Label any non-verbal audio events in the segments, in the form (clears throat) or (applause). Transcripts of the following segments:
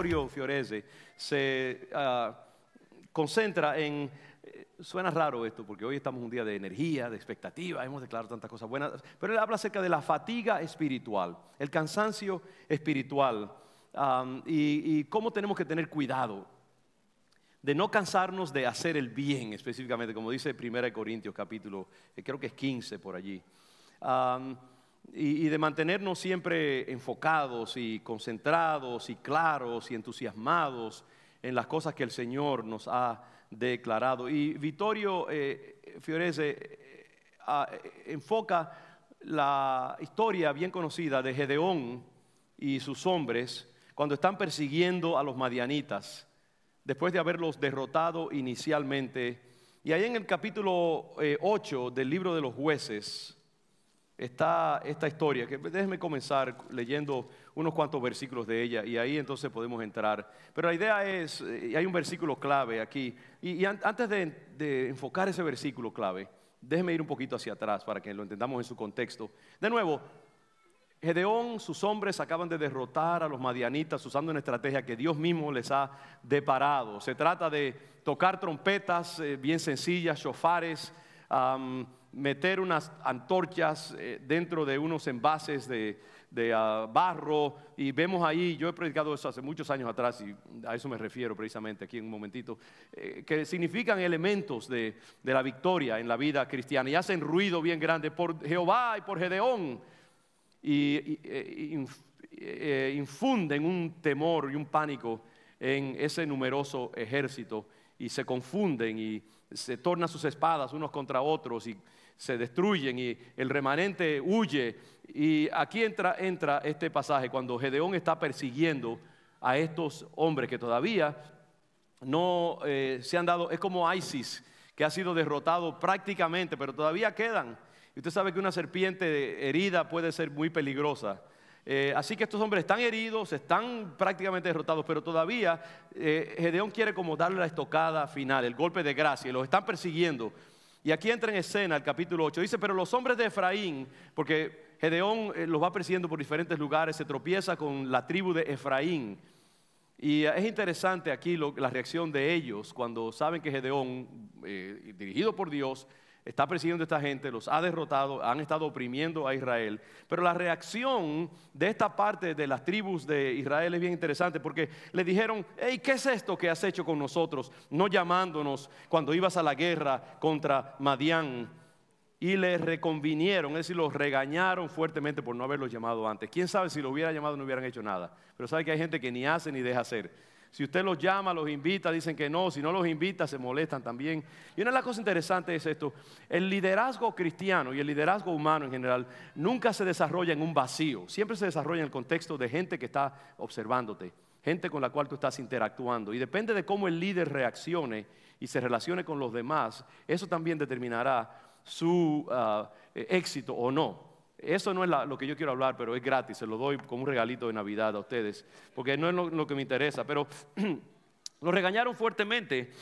Vittorio Fiorese se ah, concentra en... Eh, suena raro esto, porque hoy estamos un día de energía, de expectativa, hemos declarado tantas cosas buenas, pero él habla acerca de la fatiga espiritual, el cansancio espiritual y, cómo tenemos que tener cuidado de no cansarnos de hacer el bien específicamente, como dice 1 Corintios capítulo, eh, creo que es 15 por allí y, de mantenernos siempre enfocados y concentrados y claros y entusiasmados en las cosas que el Señor nos ha declarado. Y Vittorio eh, Fiorese eh, eh, enfoca la historia bien conocida de Gedeón y sus hombres cuando están persiguiendo a los madianitas, después de haberlos derrotado inicialmente. Y ahí en el capítulo 8 del libro de los jueces, está esta historia, que déjeme comenzar leyendo unos cuantos versículos de ella y ahí entonces podemos entrar. Pero la idea es, eh, hay un versículo clave aquí, y, antes de, enfocar ese versículo clave, déjeme ir un poquito hacia atrás para que lo entendamos en su contexto. De nuevo, Gedeón, sus hombres acaban de derrotar a los madianitas usando una estrategia que Dios mismo les ha deparado. Se trata de tocar trompetas eh, bien sencillas, chofares meter unas antorchas eh, dentro de unos envases de, de ah, barro y vemos ahí, yo he predicado eso hace muchos años atrás y a eso me refiero precisamente aquí en un momentito, eh, que significan elementos de, de, la victoria en la vida cristiana y hacen ruido bien grande por Jehová y por Gedeón y, e, e, e, infunden un temor y un pánico en ese numeroso ejército y se confunden y se tornan sus espadas unos contra otros y, se destruyen y el remanente huye. Y aquí entra, entra este pasaje cuando Gedeón está persiguiendo a estos hombres que todavía no eh, se han dado, es como ISIS, que ha sido derrotado prácticamente, pero todavía quedan. Y usted sabe que una serpiente herida puede ser muy peligrosa. Eh, así que estos hombres están heridos, están prácticamente derrotados, pero todavía eh, Gedeón quiere como darle la estocada final, el golpe de gracia, y los están persiguiendo. Y aquí entra en escena el capítulo 8. Dice, pero los hombres de Efraín, porque Gedeón eh, los va persiguiendo por diferentes lugares, se tropieza con la tribu de Efraín. Y eh, es interesante aquí la reacción de ellos cuando saben que Gedeón, eh, dirigido por Dios, está persiguiendo esta gente, los ha derrotado, han estado oprimiendo a Israel. Pero la reacción de esta parte de las tribus de Israel es bien interesante porque le dijeron, hey, ¿qué es esto que has hecho con nosotros? No llamándonos cuando ibas a la guerra contra Madián. Y le reconvinieron, es decir, los regañaron fuertemente por no haberlos llamado antes. ¿Quién sabe si lo hubiera llamado no hubieran hecho nada? Pero sabe que hay gente que ni hace ni deja hacer. Si usted los llama, los invita, dicen que no. Si no los invita, se molestan también. Y una de las cosas interesantes es esto. El liderazgo cristiano y el liderazgo humano en general nunca se desarrolla en un vacío. Siempre se desarrolla en el contexto de gente que está observándote, gente con la cual tú estás interactuando. Y depende de cómo el líder reaccione y se relacione con los demás, eso también determinará su ah, eh, éxito o no. Eso no es lo que yo quiero hablar, pero es gratis, se lo doy como un regalito de Navidad a ustedes, porque no es lo, que me interesa, pero (clears throat) lo regañaron fuertemente,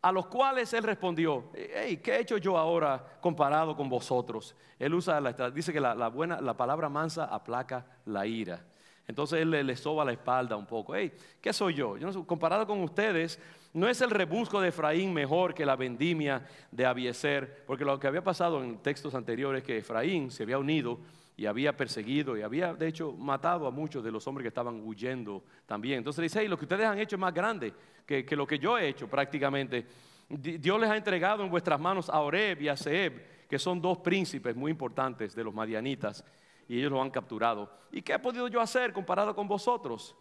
a los cuales él respondió, hey, ¿qué he hecho yo ahora comparado con vosotros? Él usa dice que la buena, la palabra mansa aplaca la ira. Entonces él le, soba la espalda un poco. Hey, ¿qué soy yo? comparado con ustedes, no es el rebusco de Efraín mejor que la vendimia de Abiezer porque lo que había pasado en textos anteriores es que Efraín se había unido y había perseguido y había, de hecho, matado a muchos de los hombres que estaban huyendo también. Entonces dice, hey, lo que ustedes han hecho es más grande que, que lo que yo he hecho prácticamente. Dios les ha entregado en vuestras manos a Oreb y a Seb, que son dos príncipes muy importantes de los madianitas y ellos lo han capturado. ¿Y qué he podido yo hacer comparado con vosotros?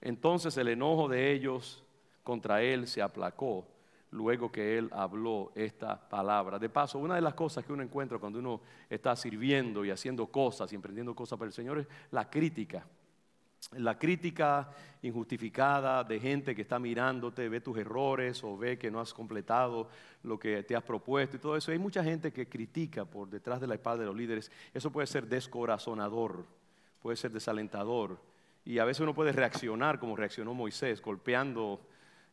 Entonces el enojo de ellos contra él se aplacó luego que él habló esta palabra. De paso, una de las cosas que uno encuentra cuando uno está sirviendo y haciendo cosas y emprendiendo cosas para el Señor es la crítica la crítica injustificada de gente que está mirándote, ve tus errores o ve que no has completado lo que te has propuesto y todo eso. Hay mucha gente que critica por detrás de la espalda de los líderes. Eso puede ser descorazonador, puede ser desalentador. Y a veces uno puede reaccionar como reaccionó Moisés, golpeando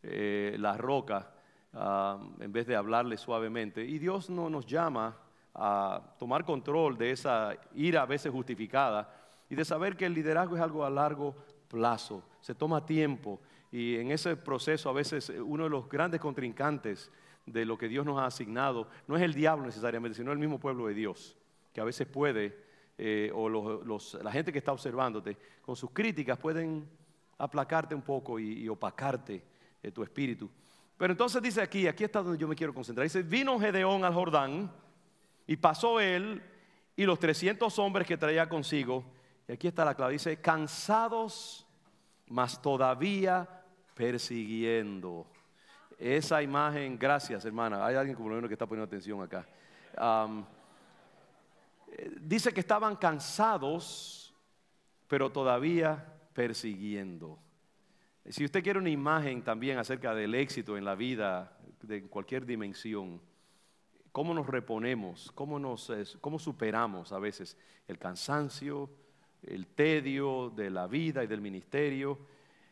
eh, la roca ah, en vez de hablarle suavemente. Y Dios no nos llama a tomar control de esa ira a veces justificada y de saber que el liderazgo es algo a largo plazo, se toma tiempo y en ese proceso a veces eh, uno de los grandes contrincantes de lo que Dios nos ha asignado no es el diablo necesariamente, sino el mismo pueblo de Dios, que a veces puede, eh, o la gente que está observándote, con sus críticas pueden aplacarte un poco y, opacarte eh, tu espíritu. Pero entonces dice aquí, aquí está donde yo me quiero concentrar. Dice, vino Gedeón al Jordán y pasó él y los 300 hombres que traía consigo y aquí está la clave, dice, cansados, mas todavía persiguiendo. Esa imagen, gracias hermana, hay alguien como lo que está poniendo atención acá. dice que estaban cansados, pero todavía persiguiendo. Si usted quiere una imagen también acerca del éxito en la vida, de cualquier dimensión, cómo nos reponemos, cómo superamos a veces el cansancio, el tedio de la vida y del ministerio.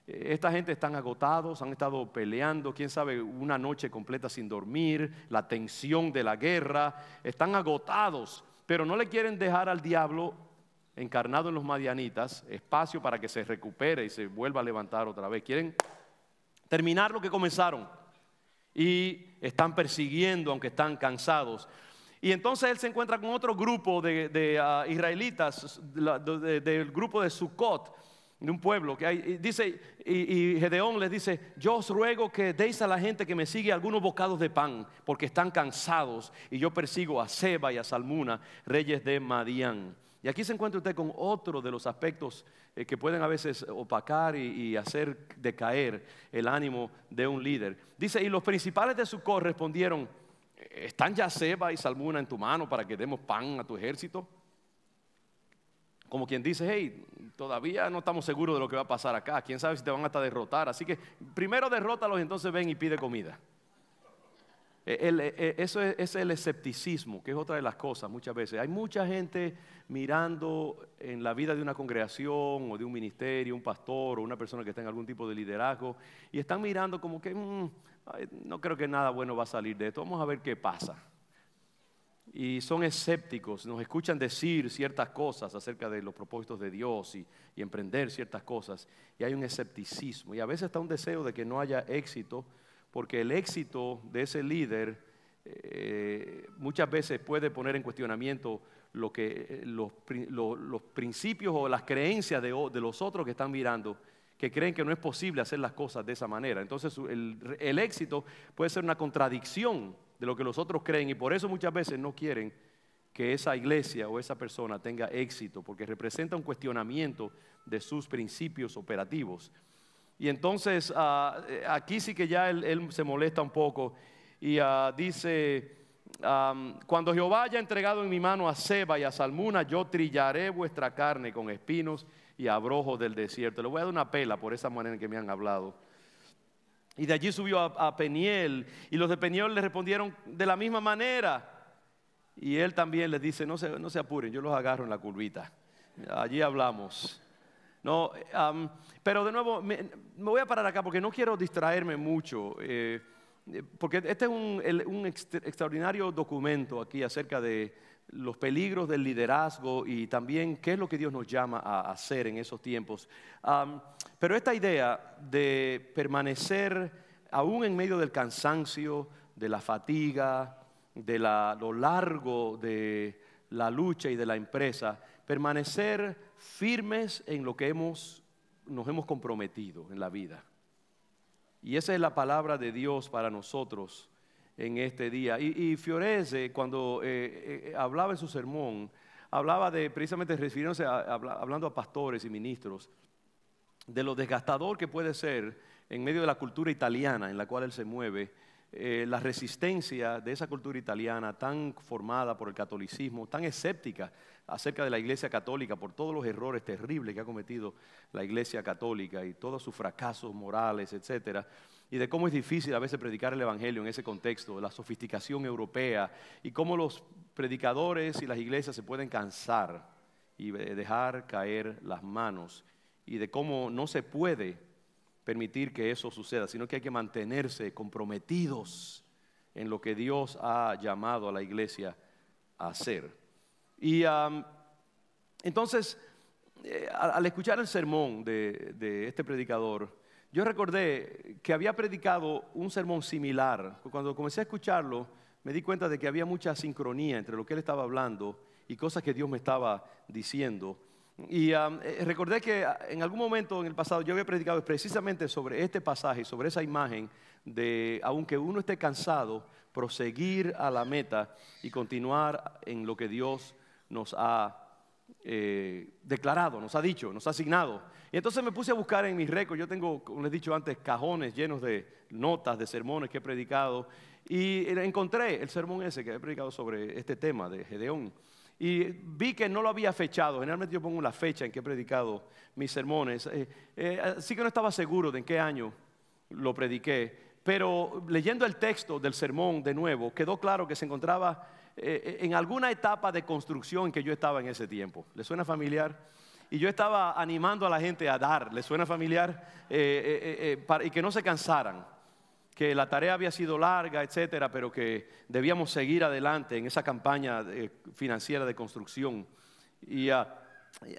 Eh, esta gente están agotados, han estado peleando, quién sabe, una noche completa sin dormir, la tensión de la guerra, están agotados, pero no le quieren dejar al diablo encarnado en los madianitas espacio para que se recupere y se vuelva a levantar otra vez. Quieren terminar lo que comenzaron y están persiguiendo, aunque están cansados. Y entonces él se encuentra con otro grupo de, ah, israelitas, del grupo de Sukkot, de un pueblo que hay, dice, y, Gedeón les dice, yo os ruego que deis a la gente que me sigue algunos bocados de pan, porque están cansados, y yo persigo a Seba y a Salmuna, reyes de Madián. Y aquí se encuentra usted con otro de los aspectos eh, que pueden a veces opacar y, hacer decaer el ánimo de un líder. Dice, y los principales de Sukkot respondieron, ¿Están ya ceba y salmuna en tu mano para que demos pan a tu ejército? Como quien dice, hey, todavía no estamos seguros de lo que va a pasar acá. Quién sabe si te van hasta derrotar. Así que primero derrótalos, entonces ven y pide comida. E, e, e, eso es, el escepticismo, que es otra de las cosas muchas veces. Hay mucha gente mirando en la vida de una congregación o de un ministerio, un pastor o una persona que está en algún tipo de liderazgo, y están mirando como que mm, no creo que nada bueno va a salir de esto, vamos a ver qué pasa. Y son escépticos, nos escuchan decir ciertas cosas acerca de los propósitos de Dios y, emprender ciertas cosas. Y hay un escepticismo. Y a veces está un deseo de que no haya éxito, porque el éxito de ese líder eh, muchas veces puede poner en cuestionamiento lo que, eh, los, principios o las creencias de los otros que están mirando que creen que no es posible hacer las cosas de esa manera. Entonces el, éxito puede ser una contradicción de lo que los otros creen y por eso muchas veces no quieren que esa iglesia o esa persona tenga éxito, porque representa un cuestionamiento de sus principios operativos. Y entonces ah, eh, aquí sí que ya él, se molesta un poco y ah, dice, cuando Jehová haya entregado en mi mano a Seba y a Salmuna, yo trillaré vuestra carne con espinos y abrojos del desierto. Le voy a dar una pela por esa manera en que me han hablado. Y de allí subió a, Peniel y los de Peniel le respondieron de la misma manera. Y él también les dice, no se, no se apuren, yo los agarro en la curvita. Allí hablamos. No, pero de nuevo, me, voy a parar acá porque no quiero distraerme mucho, eh, porque este es un, extraordinario documento aquí acerca de, los peligros del liderazgo y también qué es lo que Dios nos llama a hacer en esos tiempos. pero esta idea de permanecer aún en medio del cansancio, de la fatiga, de lo largo de la lucha y de la empresa, permanecer firmes en lo que hemos, nos hemos comprometido en la vida. Y esa es la palabra de Dios para nosotros en este día. Y, Fiorese, cuando eh, eh, eh, hablaba en su sermón, hablaba de, precisamente refiriéndose, hablando a pastores y ministros, de lo desgastador que puede ser en medio de la cultura italiana en la cual él se mueve, la resistencia de esa cultura italiana tan formada por el catolicismo, tan escéptica acerca de la Iglesia Católica por todos los errores terribles que ha cometido la Iglesia Católica y todos sus fracasos morales, etcétera y de cómo es difícil a veces predicar el Evangelio en ese contexto, la sofisticación europea y cómo los predicadores y las iglesias se pueden cansar y dejar caer las manos y de cómo no se puede permitir que eso suceda, sino que hay que mantenerse comprometidos en lo que Dios ha llamado a la iglesia a hacer. Y entonces, eh, al escuchar el sermón de este predicador, yo recordé que había predicado un sermón similar. Cuando comencé a escucharlo, me di cuenta de que había mucha sincronía entre lo que él estaba hablando y cosas que Dios me estaba diciendo. Y um, eh, recordé que ah, en algún momento en el pasado yo había predicado precisamente sobre este pasaje, sobre esa imagen de, aunque uno esté cansado, proseguir a la meta y continuar en lo que Dios nos ha eh, declarado, nos ha dicho, nos ha asignado. Y entonces me puse a buscar en mis récords, yo tengo, como les he dicho antes, cajones llenos de notas, de sermones que he predicado, y encontré el sermón ese que he predicado sobre este tema de Gedeón. Y vi que no lo había fechado, generalmente yo pongo la fecha en que he predicado mis sermones, eh, eh, así que no estaba seguro de en qué año lo prediqué, pero leyendo el texto del sermón de nuevo, quedó claro que se encontraba eh, eh, en alguna etapa de construcción que yo estaba en ese tiempo. ¿Le suena familiar? Y yo estaba animando a la gente a dar, ¿le suena familiar? Eh, y que no se cansaran, que la tarea había sido larga, etcétera, pero que debíamos seguir adelante en esa campaña financiera de construcción. Y ah,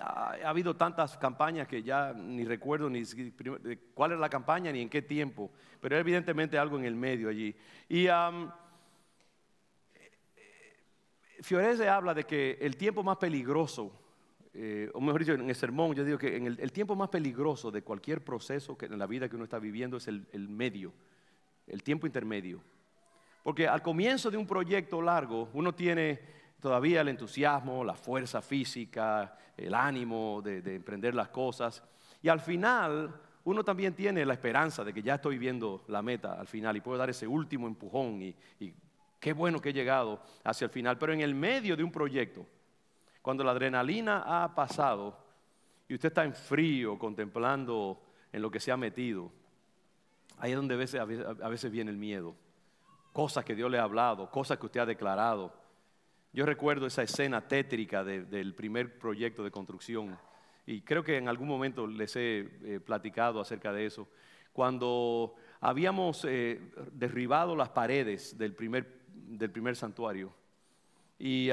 ha, habido tantas campañas que ya ni recuerdo ni cuál era la campaña ni en qué tiempo, pero evidentemente algo en el medio allí. Y Fiorese habla de que el tiempo más peligroso, eh, o mejor dicho, en el sermón yo digo que en el, tiempo más peligroso de cualquier proceso que, en la vida que uno está viviendo es el, medio, el tiempo intermedio. Porque al comienzo de un proyecto largo uno tiene todavía el entusiasmo, la fuerza física, el ánimo de, emprender las cosas. Y al final uno también tiene la esperanza de que ya estoy viendo la meta al final y puedo dar ese último empujón y Qué bueno que he llegado hacia el final, pero en el medio de un proyecto, cuando la adrenalina ha pasado y usted está en frío contemplando en lo que se ha metido, ahí es donde a veces, viene el miedo. Cosas que Dios le ha hablado, cosas que usted ha declarado. Yo recuerdo esa escena tétrica del primer proyecto de construcción y creo que en algún momento les he eh, platicado acerca de eso. Cuando habíamos eh, derribado las paredes del primer proyecto del primer santuario. Y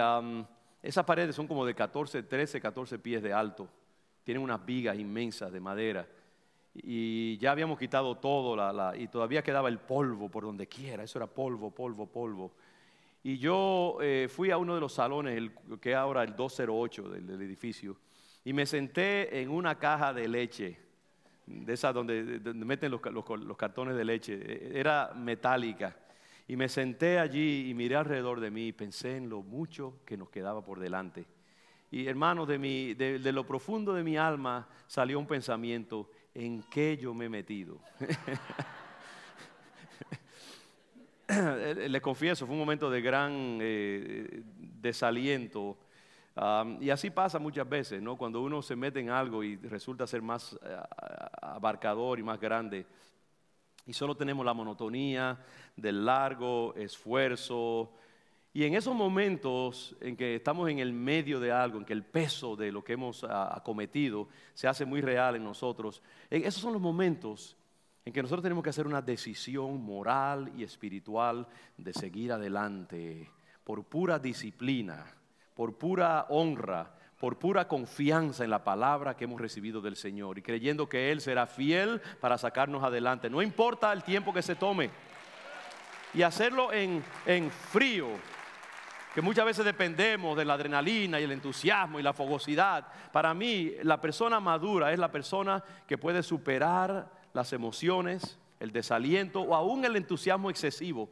esas paredes son como de 14, 13, 14 pies de alto. Tienen unas vigas inmensas de madera. Y ya habíamos quitado todo la, la, y todavía quedaba el polvo por donde quiera. Eso era polvo, polvo, polvo. Y yo eh, fui a uno de los salones, el, que ahora el 208 del, del, edificio, y me senté en una caja de leche, de esas donde, meten los cartones de leche. E, era metálica y me senté allí y miré alrededor de mí y pensé en lo mucho que nos quedaba por delante. Y hermanos, de, lo profundo de mi alma salió un pensamiento, ¿en qué yo me he metido? (laughs) Les confieso, fue un momento de gran eh, desaliento. y así pasa muchas veces, ¿no? Cuando uno se mete en algo y resulta ser más eh, abarcador y más grande y solo tenemos la monotonía del largo esfuerzo. Y en esos momentos en que estamos en el medio de algo, en que el peso de lo que hemos ah, acometido se hace muy real en nosotros, esos son los momentos en que nosotros tenemos que hacer una decisión moral y espiritual de seguir adelante por pura disciplina, por pura honra, por pura confianza en la palabra que hemos recibido del Señor y creyendo que Él será fiel para sacarnos adelante, no importa el tiempo que se tome, y hacerlo en, frío, que muchas veces dependemos de la adrenalina y el entusiasmo y la fogosidad. Para mí, la persona madura es la persona que puede superar las emociones, el desaliento o aún el entusiasmo excesivo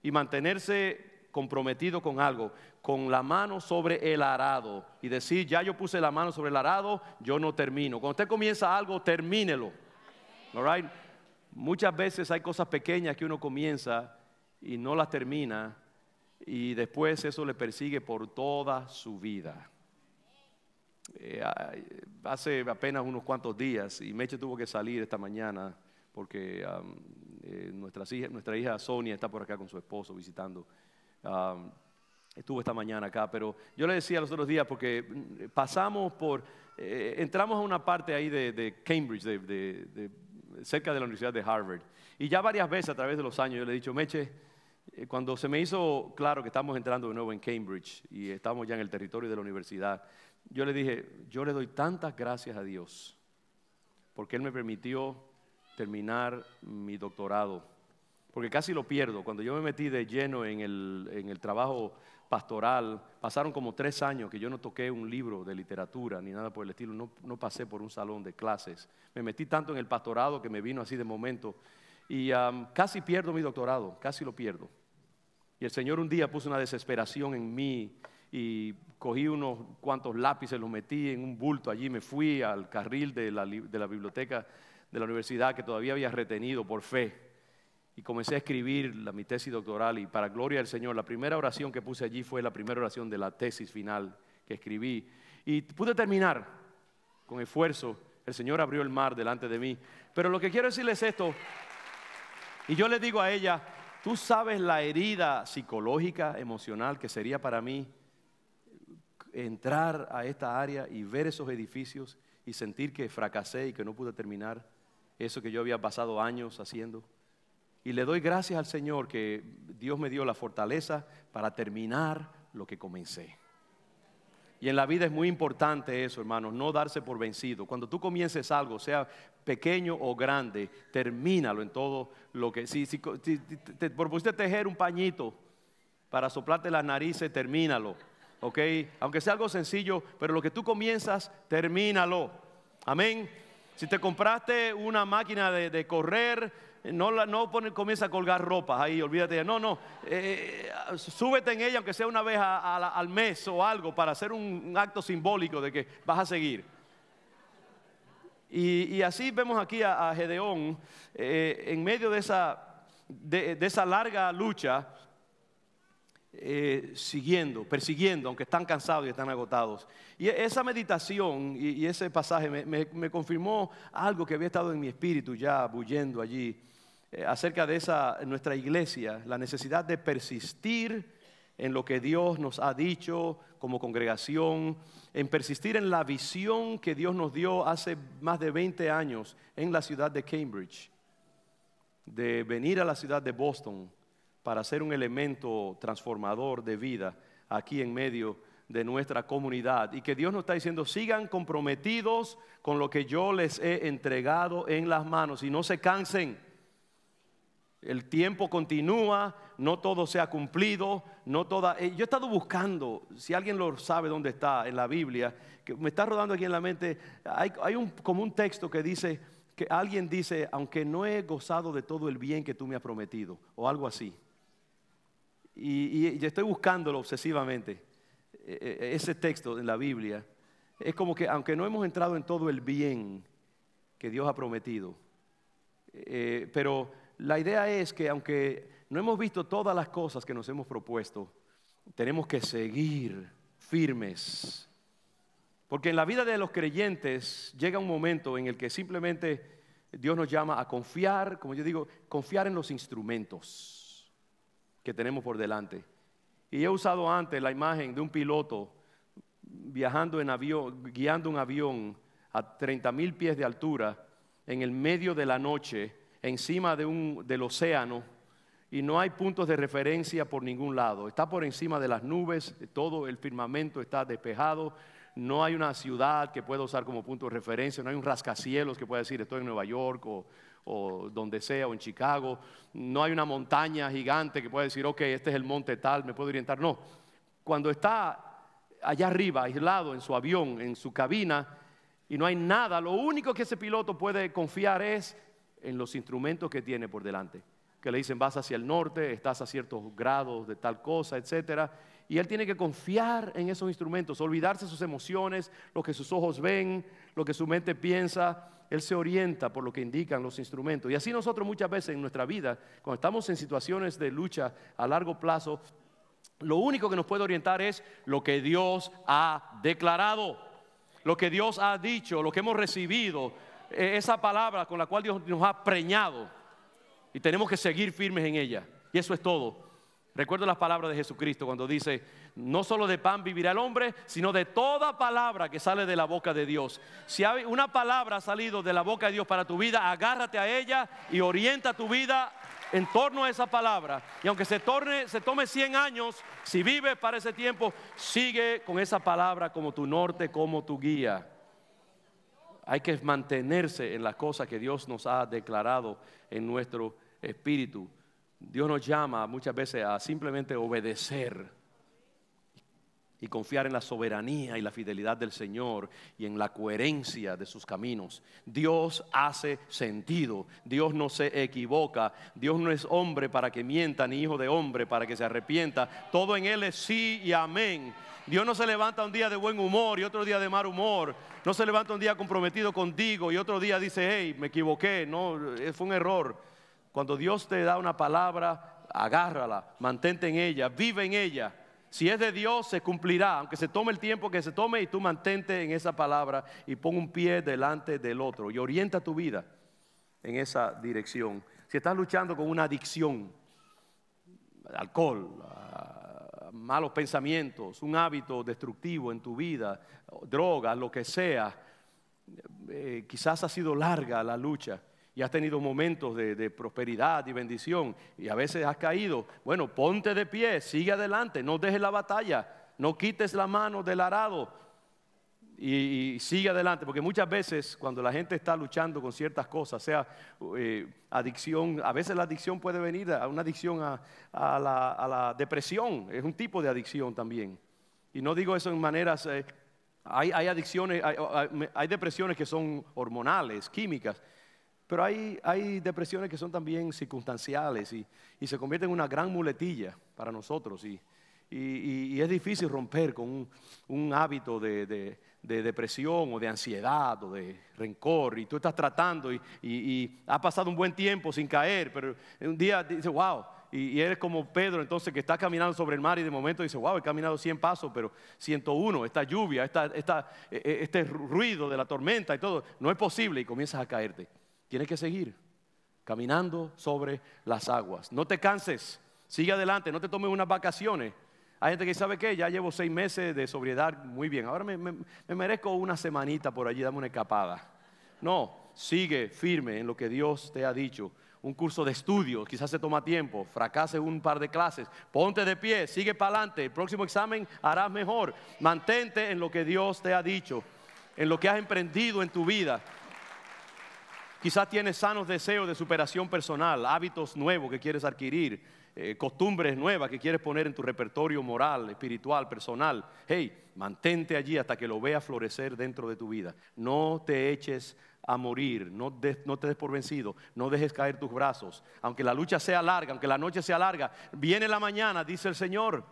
y mantenerse comprometido con algo, con la mano sobre el arado y decir, ya yo puse la mano sobre el arado, yo no termino. Cuando usted comienza algo, termínelo. All Muchas veces hay cosas pequeñas que uno comienza y no las termina y después eso le persigue por toda su vida. Eh, hace apenas unos cuantos días y Meche tuvo que salir esta mañana porque um, eh, nuestra, nuestra hija Sonia está por acá con su esposo visitando estuvo esta mañana acá, pero yo le decía los otros días, porque mm, pasamos por, eh, entramos a una parte ahí de, Cambridge, de, cerca de la Universidad de Harvard, y ya varias veces a través de los años yo le he dicho, Meche, eh, cuando se me hizo claro que estamos entrando de nuevo en Cambridge y estamos ya en el territorio de la universidad, yo le dije, yo le doy tantas gracias a Dios, porque Él me permitió terminar mi doctorado porque casi lo pierdo. Cuando yo me metí de lleno en el, en el trabajo pastoral, pasaron como tres años que yo no toqué un libro de literatura ni nada por el estilo, no, no pasé por un salón de clases. Me metí tanto en el pastorado que me vino así de momento y casi pierdo mi doctorado, casi lo pierdo. Y el Señor un día puso una desesperación en mí y cogí unos cuantos lápices, los metí en un bulto allí, me fui al carril de la, de la biblioteca de la universidad que todavía había retenido por fe y comencé a escribir mi tesis doctoral y para gloria del Señor, la primera oración que puse allí fue la primera oración de la tesis final que escribí. Y pude terminar con esfuerzo. El Señor abrió el mar delante de mí. Pero lo que quiero decirles es esto, y yo le digo a ella, tú sabes la herida psicológica, emocional que sería para mí entrar a esta área y ver esos edificios y sentir que fracasé y que no pude terminar eso que yo había pasado años haciendo. Y le doy gracias al Señor que Dios me dio la fortaleza para terminar lo que comencé. Y en la vida es muy importante eso, hermanos, no darse por vencido. Cuando tú comiences algo, sea pequeño o grande, termínalo en todo lo que... Si, si, te propusiste tejer un pañito para soplarte las narices, termínalo. ¿Ok? Aunque sea algo sencillo, pero lo que tú comienzas, termínalo. Amén. Si te compraste una máquina de, de correr, no, comienza a colgar ropas ahí, olvídate. No, no, eh, eh, súbete en ella aunque sea una vez al mes o algo para hacer un, acto simbólico de que vas a seguir. Y, así vemos aquí a, Gedeón eh, en medio de esa, larga lucha, siguiendo, persiguiendo, aunque están cansados y están agotados. Y e, esa meditación y, ese pasaje me, me, confirmó algo que había estado en mi espíritu ya bullendo allí eh, acerca de esa, nuestra iglesia, la necesidad de persistir en lo que Dios nos ha dicho como congregación, en persistir en la visión que Dios nos dio hace más de 20 años en la ciudad de Cambridge, de venir a la ciudad de Boston para ser un elemento transformador de vida aquí en medio de nuestra comunidad y que Dios nos está diciendo sigan comprometidos con lo que yo les he entregado en las manos y no se cansen el tiempo continúa, no todo se ha cumplido, no toda... Eh, yo he estado buscando, si alguien lo sabe dónde está en la Biblia, que me está rodando aquí en la mente, hay, un, como un texto que dice, que alguien dice, aunque no he gozado de todo el bien que tú me has prometido, o algo así. Y, y, estoy buscándolo obsesivamente, eh, eh, ese texto en la Biblia. Es como que aunque no hemos entrado en todo el bien que Dios ha prometido, pero la idea es que aunque no hemos visto todas las cosas que nos hemos propuesto, tenemos que seguir firmes. Porque en la vida de los creyentes llega un momento en el que simplemente Dios nos llama a confiar, como yo digo, confiar en los instrumentos que tenemos por delante. Y he usado antes la imagen de un piloto viajando en avión, guiando un avión a 30 mil pies de altura en el medio de la noche encima de un, del océano y no hay puntos de referencia por ningún lado. Está por encima de las nubes, todo el firmamento está despejado, no hay una ciudad que pueda usar como punto de referencia, no hay un rascacielos que pueda decir estoy en Nueva York o, o donde sea, o en Chicago, no hay una montaña gigante que pueda decir, ok, este es el monte tal, me puedo orientar. No, cuando está allá arriba, aislado en su avión, en su cabina, y no hay nada, lo único que ese piloto puede confiar es en los instrumentos que tiene por delante. Que le dicen, vas hacia el norte, estás a ciertos grados de tal cosa, etcétera. Y él tiene que confiar en esos instrumentos, olvidarse sus emociones, lo que sus ojos ven, lo que su mente piensa. Él se orienta por lo que indican los instrumentos. Y así nosotros muchas veces en nuestra vida, cuando estamos en situaciones de lucha a largo plazo, lo único que nos puede orientar es lo que Dios ha declarado, lo que Dios ha dicho, lo que hemos recibido, e, esa palabra con la cual Dios nos ha preñado. Y tenemos que seguir firmes en ella. Y eso es todo. Recuerdo las palabras de Jesucristo cuando dice, no solo de pan vivirá el hombre, sino de toda palabra que sale de la boca de Dios. Si hay una palabra ha salido de la boca de Dios para tu vida, agárrate a ella y orienta tu vida en torno a esa palabra. Y aunque se, torne, se tome 100 años, si vives para ese tiempo, sigue con esa palabra como tu norte, como tu guía. Hay que mantenerse en las cosas que Dios nos ha declarado en nuestro espíritu. Dios nos llama muchas veces a simplemente obedecer y confiar en la soberanía y la fidelidad del Señor y en la coherencia de sus caminos. Dios hace sentido, Dios no se equivoca, Dios no es hombre para que mienta, ni hijo de hombre para que se arrepienta. Todo en Él es sí y amén. Dios no se levanta un día de buen humor y otro día de mal humor. No se levanta un día comprometido contigo y otro día dice, hey, me equivoqué, no, eh, fue un error. Cuando Dios te da una palabra, agárrala, mantente en ella, vive en ella. Si es de Dios, se cumplirá, aunque se tome el tiempo que se tome y tú mantente en esa palabra y pon un pie delante del otro y orienta tu vida en esa dirección. Si estás luchando con una adicción, alcohol, malos pensamientos, un hábito destructivo en tu vida, drogas, lo que sea, eh, quizás ha sido larga la lucha y has tenido momentos de, de, prosperidad y bendición y a veces has caído. Bueno, ponte de pie, sigue adelante, no dejes la batalla, no quites la mano del arado, y, sigue adelante, porque muchas veces cuando la gente está luchando con ciertas cosas, sea eh, adicción, a veces la adicción puede venir a una adicción a, la, depresión, es un tipo de adicción también. Y no digo eso en maneras, eh, hay, adicciones, hay, depresiones que son hormonales, químicas, pero hay, depresiones que son también circunstanciales y, se convierten en una gran muletilla para nosotros. Y, es difícil romper con un, hábito de, de depresión o de ansiedad o de rencor y tú estás tratando y, y, ha pasado un buen tiempo sin caer, pero un día dice wow, y, eres como Pedro entonces que está caminando sobre el mar y de momento dice, wow, he caminado 100 pasos, pero 101, esta lluvia, esta, esta, e, e, este ruido de la tormenta y todo, no es posible y comienzas a caerte. Tienes que seguir caminando sobre las aguas. No te canses, sigue adelante, no te tomes unas vacaciones. Hay gente que sabe que ya llevo seis meses de sobriedad, muy bien, ahora me, merezco una semanita por allí, dame una escapada. No, sigue firme en lo que Dios te ha dicho. Un curso de estudio, quizás se toma tiempo, fracases un par de clases, ponte de pie, sigue para adelante, el próximo examen harás mejor, mantente en lo que Dios te ha dicho, en lo que has emprendido en tu vida. Quizás tienes sanos deseos de superación personal, hábitos nuevos que quieres adquirir eh, costumbres nuevas que quieres poner en tu repertorio moral, espiritual, personal. Hey, mantente allí hasta que lo vea florecer dentro de tu vida. No te eches a morir, no, te des por vencido, no dejes caer tus brazos. Aunque la lucha sea larga, aunque la noche sea larga, viene la mañana, dice el Señor.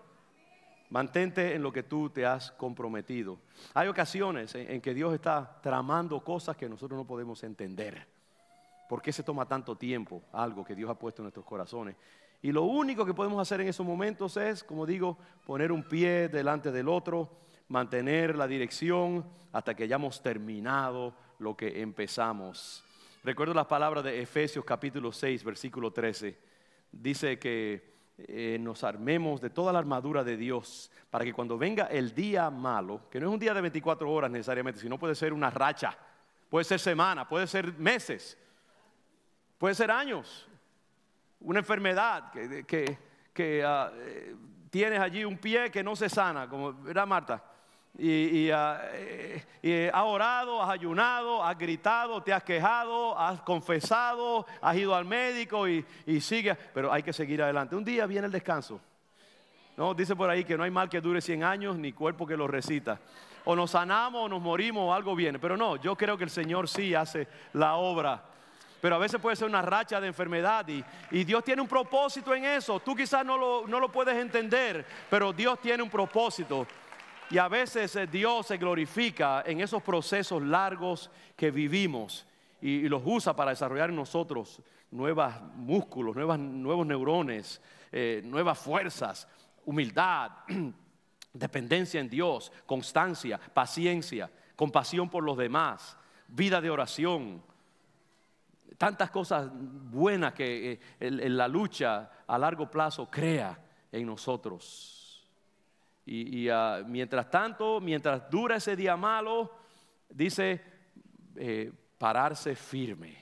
Mantente en lo que tú te has comprometido. Hay ocasiones en, en que Dios está tramando cosas que nosotros no podemos entender. ¿Por qué se toma tanto tiempo algo que Dios ha puesto en nuestros corazones? Y lo único que podemos hacer en esos momentos es, como digo, poner un pie delante del otro, mantener la dirección hasta que hayamos terminado lo que empezamos. Recuerdo las palabras de Efesios capítulo 6, versículo 13. Dice que eh, nos armemos de toda la armadura de Dios para que cuando venga el día malo, que no es un día de 24 horas necesariamente, sino puede ser una racha, puede ser semana, puede ser meses, puede ser años, una enfermedad que, ah, eh, tienes allí un pie que no se sana, como era Marta. Y, ah, eh, y, has orado, has ayunado, has gritado, te has quejado, has confesado, has ido al médico y, sigue, pero hay que seguir adelante. Un día viene el descanso. No, dice por ahí que no hay mal que dure 100 años ni cuerpo que lo recita. O nos sanamos o nos morimos o algo viene. Pero no, yo creo que el Señor sí hace la obra pero a veces puede ser una racha de enfermedad y, Dios tiene un propósito en eso. Tú quizás no lo, puedes entender, pero Dios tiene un propósito. Y a veces eh, Dios se glorifica en esos procesos largos que vivimos y, los usa para desarrollar en nosotros nuevos músculos, nuevos neurones, eh, nuevas fuerzas, humildad, (clears throat) dependencia en Dios, constancia, paciencia, compasión por los demás, vida de oración, tantas cosas buenas que eh, la lucha a largo plazo crea en nosotros. Y, ah, mientras tanto, mientras dura ese día malo, dice eh, pararse firme,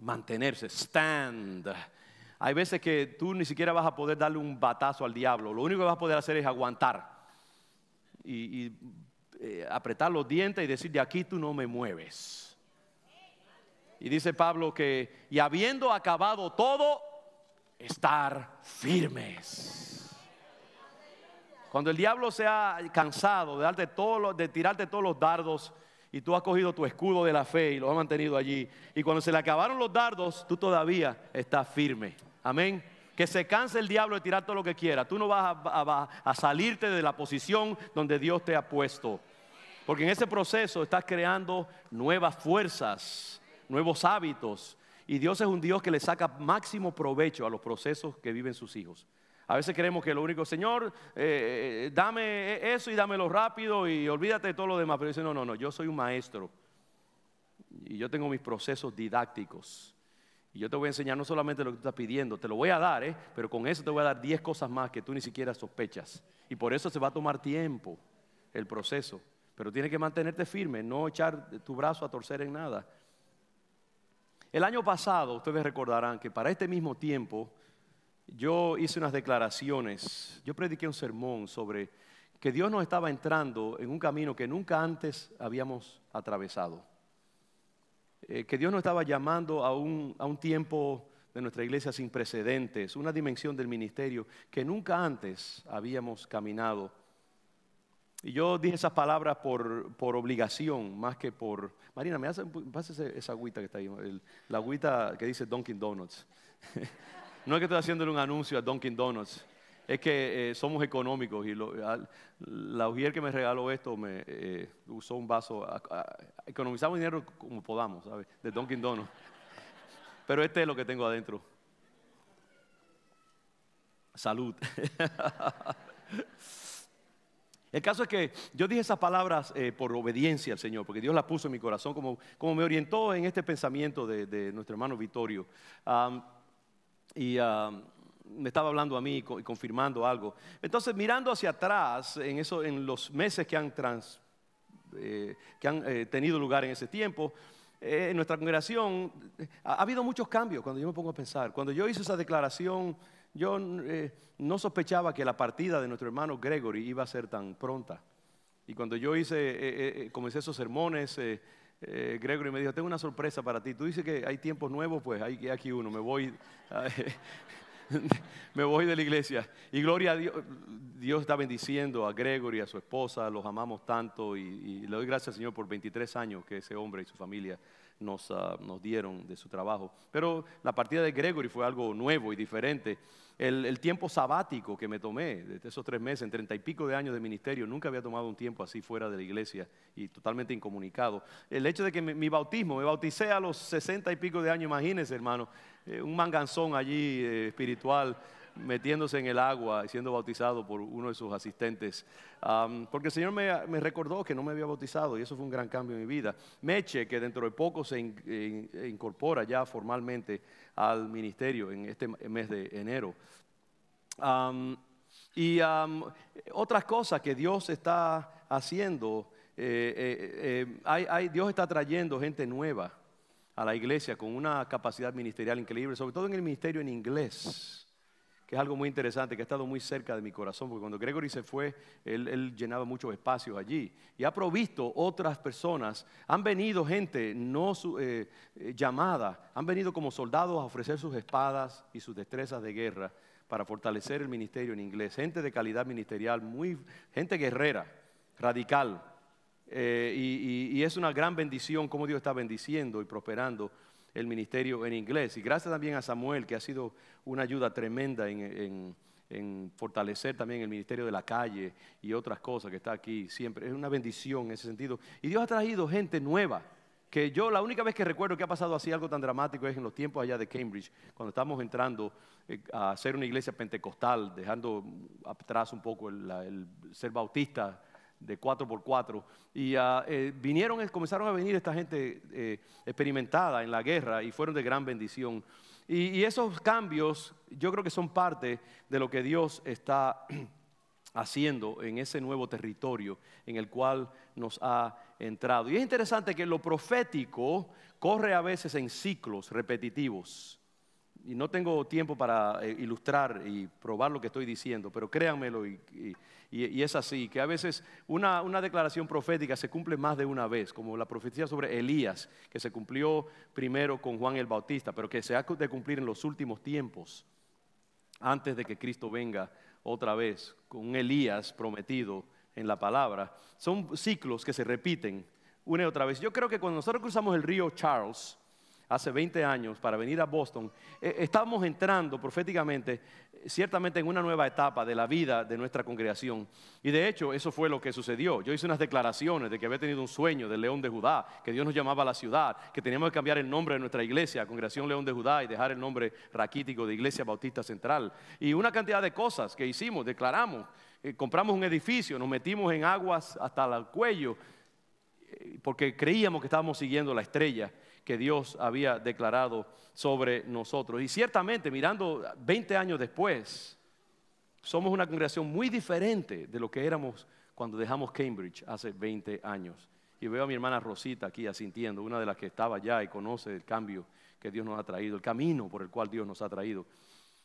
mantenerse, stand. Hay veces que tú ni siquiera vas a poder darle un batazo al diablo, lo único que vas a poder hacer es aguantar y, eh, apretar los dientes y decir, de aquí tú no me mueves. Y dice Pablo que, y habiendo acabado todo, estar firmes. Cuando el diablo se ha cansado de, darte todo de tirarte todos los dardos y tú has cogido tu escudo de la fe y lo has mantenido allí, y cuando se le acabaron los dardos, tú todavía estás firme. Amén. Que se canse el diablo de tirar todo lo que quiera. Tú no vas a, a salirte de la posición donde Dios te ha puesto. Porque en ese proceso estás creando nuevas fuerzas nuevos hábitos. Y Dios es un Dios que le saca máximo provecho a los procesos que viven sus hijos. A veces creemos que lo único, Señor, eh, eh, dame eso y dámelo rápido y olvídate de todo lo demás. Pero dice, no, no, no, yo soy un maestro. Y yo tengo mis procesos didácticos. Y yo te voy a enseñar no solamente lo que tú estás pidiendo, te lo voy a dar, eh, pero con eso te voy a dar 10 cosas más que tú ni siquiera sospechas. Y por eso se va a tomar tiempo el proceso. Pero tienes que mantenerte firme, no echar tu brazo a torcer en nada. El año pasado, ustedes recordarán que para este mismo tiempo yo hice unas declaraciones, yo prediqué un sermón sobre que Dios nos estaba entrando en un camino que nunca antes habíamos atravesado. Eh, que Dios nos estaba llamando a un tiempo de nuestra iglesia sin precedentes, una dimensión del ministerio que nunca antes habíamos caminado y yo dije esas palabras por, por obligación, más que por... Marina, me hace, esa agüita que está ahí, la agüita que dice Dunkin' Donuts. (laughs) no es que estoy haciéndole un anuncio a Dunkin' Donuts, es que eh, somos económicos y lo, la mujer que me regaló esto me eh, usó un vaso, economizamos dinero como podamos, ¿sabes? De Dunkin' Donuts. Pero este es lo que tengo adentro. Salud. (laughs) El caso es que yo dije esas palabras eh, por obediencia al Señor, porque Dios las puso en mi corazón, como, me orientó en este pensamiento de, nuestro hermano Vittorio. y me estaba hablando a mí y confirmando algo. Entonces, mirando hacia atrás, en, eso, en los meses que han, trans, eh, que han eh, tenido lugar en ese tiempo, en nuestra congregación ha habido muchos cambios cuando yo me pongo a pensar. Cuando yo hice esa declaración yo eh, no sospechaba que la partida de nuestro hermano Gregory iba a ser tan pronta. Y cuando yo hice, eh, eh, comencé esos sermones, Gregory me dijo, tengo una sorpresa para ti. Tú dices que hay tiempos nuevos, pues hay aquí uno, me voy. (laughs) me voy de la iglesia. Y gloria a Dios, Dios está bendiciendo a Gregory, a su esposa, los amamos tanto y, y le doy gracias al Señor por 23 años que ese hombre y su familia Ah, nos, dieron de su trabajo. Pero la partida de Gregory fue algo nuevo y diferente. El, tiempo sabático que me tomé, De esos tres meses, en treinta y pico de años de ministerio, nunca había tomado un tiempo así fuera de la iglesia y totalmente incomunicado. El hecho de que mi, bautismo, me bauticé a los sesenta y pico de años, imagínense hermano, eh, un manganzón allí eh, espiritual, metiéndose en el agua y siendo bautizado por uno de sus asistentes. porque el Señor me, me, recordó que no me había bautizado y eso fue un gran cambio en mi vida. Meche, que dentro de poco se eh, eh, incorpora ya formalmente al ministerio en este mes de enero. y otras cosas que Dios está haciendo, eh, Dios está trayendo gente nueva a la iglesia con una capacidad ministerial increíble, sobre todo en el ministerio en inglés que es algo muy interesante, que ha estado muy cerca de mi corazón, porque cuando Gregory se fue, él, llenaba muchos espacios allí. Y ha provisto otras personas, han venido gente no eh, eh, llamada, han venido como soldados a ofrecer sus espadas y sus destrezas de guerra para fortalecer el ministerio en inglés. Gente de calidad ministerial, muy, gente guerrera, radical. Eh, y, y es una gran bendición cómo Dios está bendiciendo y prosperando el ministerio en inglés. Y gracias también a Samuel, que ha sido una ayuda tremenda en, fortalecer también el ministerio de la calle y otras cosas que está aquí siempre. Es una bendición en ese sentido. Y Dios ha traído gente nueva. Que yo la única vez que recuerdo que ha pasado así algo tan dramático es en los tiempos allá de Cambridge, cuando estamos entrando eh, a hacer una iglesia pentecostal, dejando atrás un poco el ser bautista de 4x4. Y ah, eh, eh, comenzaron a venir esta gente eh, experimentada en la guerra y fueron de gran bendición. Y, esos cambios yo creo que son parte de lo que Dios está (clears throat) haciendo en ese nuevo territorio en el cual nos ha entrado. Y es interesante que lo profético corre a veces en ciclos repetitivos. Y no tengo tiempo para ilustrar y probar lo que estoy diciendo, pero créanmelo y y, es así, que a veces una, una, declaración profética se cumple más de una vez, como la profecía sobre Elías, que se cumplió primero con Juan el Bautista, pero que se ha de cumplir en los últimos tiempos, antes de que Cristo venga otra vez, con Elías prometido en la palabra. Son ciclos que se repiten una y otra vez. Yo creo que cuando nosotros cruzamos el río Charles, hace 20 años para venir a Boston, eh, estábamos entrando proféticamente, eh, ciertamente en una nueva etapa de la vida de nuestra congregación. Y de hecho, eso fue lo que sucedió. Yo hice unas declaraciones de que había tenido un sueño del León de Judá, que Dios nos llamaba a la ciudad, que teníamos que cambiar el nombre de nuestra iglesia, Congregación León de Judá, y dejar el nombre raquítico de Iglesia Bautista Central. Y una cantidad de cosas que hicimos, declaramos, eh, compramos un edificio, nos metimos en aguas hasta el cuello, porque creíamos que estábamos siguiendo la estrella que Dios había declarado sobre nosotros. Y ciertamente, mirando 20 años después, somos una congregación muy diferente de lo que éramos cuando dejamos Cambridge hace 20 años. Y veo a mi hermana Rosita aquí asintiendo, una de las que estaba allá y conoce el cambio que Dios nos ha traído, el camino por el cual Dios nos ha traído.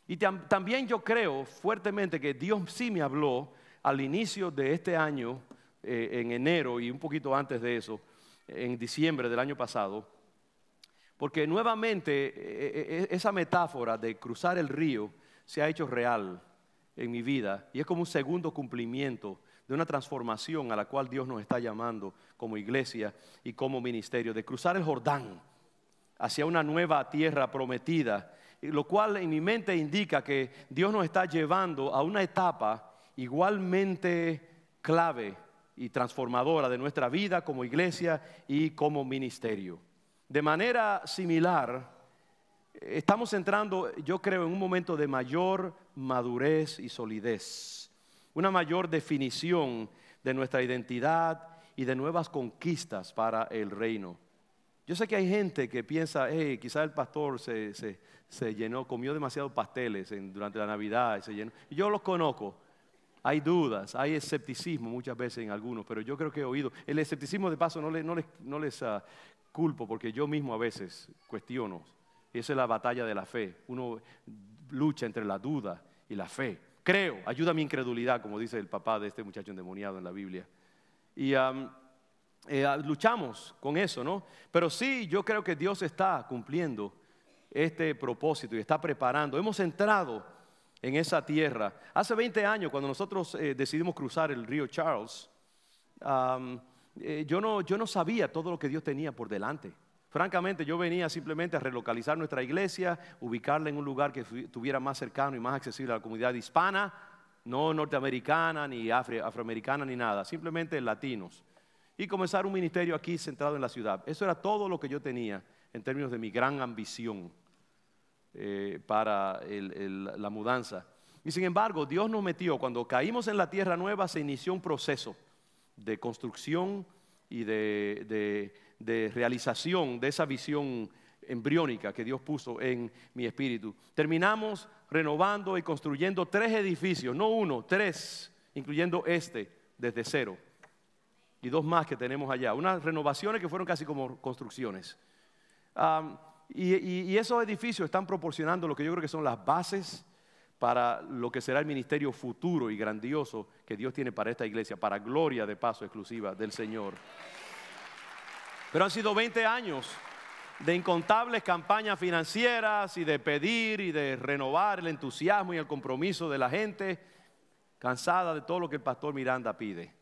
Y también yo creo fuertemente que Dios sí me habló al inicio de este año, eh, en enero y un poquito antes de eso, en diciembre del año pasado, porque nuevamente eh, eh, eh, esa metáfora de cruzar el río se ha hecho real en mi vida y es como un segundo cumplimiento de una transformación a la cual Dios nos está llamando como iglesia y como ministerio, de cruzar el Jordán hacia una nueva tierra prometida, lo cual en mi mente indica que Dios nos está llevando a una etapa igualmente clave y transformadora de nuestra vida como iglesia y como ministerio. De manera similar, estamos entrando, yo creo, en un momento de mayor madurez y solidez, una mayor definición de nuestra identidad y de nuevas conquistas para el reino. Yo sé que hay gente que piensa, eh, quizás el pastor se, llenó, comió demasiados pasteles durante la Navidad, se llenó. Yo los conozco. Hay dudas, hay escepticismo muchas veces en algunos, pero yo creo que he oído. El escepticismo de paso no, les, no les, ah, culpo porque yo mismo a veces cuestiono. esa es la batalla de la fe. Uno lucha entre la duda y la fe. Creo, ayuda a mi incredulidad, como dice el papá de este muchacho endemoniado en la Biblia. Y eh, ah, luchamos con eso, ¿no? Pero sí, yo creo que Dios está cumpliendo este propósito y está preparando. Hemos entrado en esa tierra. Hace 20 años, cuando nosotros eh, decidimos cruzar el río Charles, eh, yo, no, sabía todo lo que Dios tenía por delante. Francamente, yo venía simplemente a relocalizar nuestra iglesia, ubicarla en un lugar que estuviera más cercano y más accesible a la comunidad hispana, no norteamericana, ni afroamericana, ni nada, simplemente latinos. Y comenzar un ministerio aquí centrado en la ciudad. Eso era todo lo que yo tenía en términos de mi gran ambición eh, para la mudanza. Y sin embargo, Dios nos metió, cuando caímos en la tierra nueva, se inició un proceso de construcción y de, realización de esa visión embriónica que Dios puso en mi espíritu. Terminamos renovando y construyendo tres edificios, no uno, tres, incluyendo este, desde cero. Y dos más que tenemos allá. Unas renovaciones que fueron casi como construcciones. y, y, esos edificios están proporcionando lo que yo creo que son las bases para lo que será el ministerio futuro y grandioso que Dios tiene para esta iglesia, para gloria de paso exclusiva del Señor. Pero han sido 20 años de incontables campañas financieras y de pedir y de renovar el entusiasmo y el compromiso de la gente, cansada de todo lo que el pastor Miranda pide.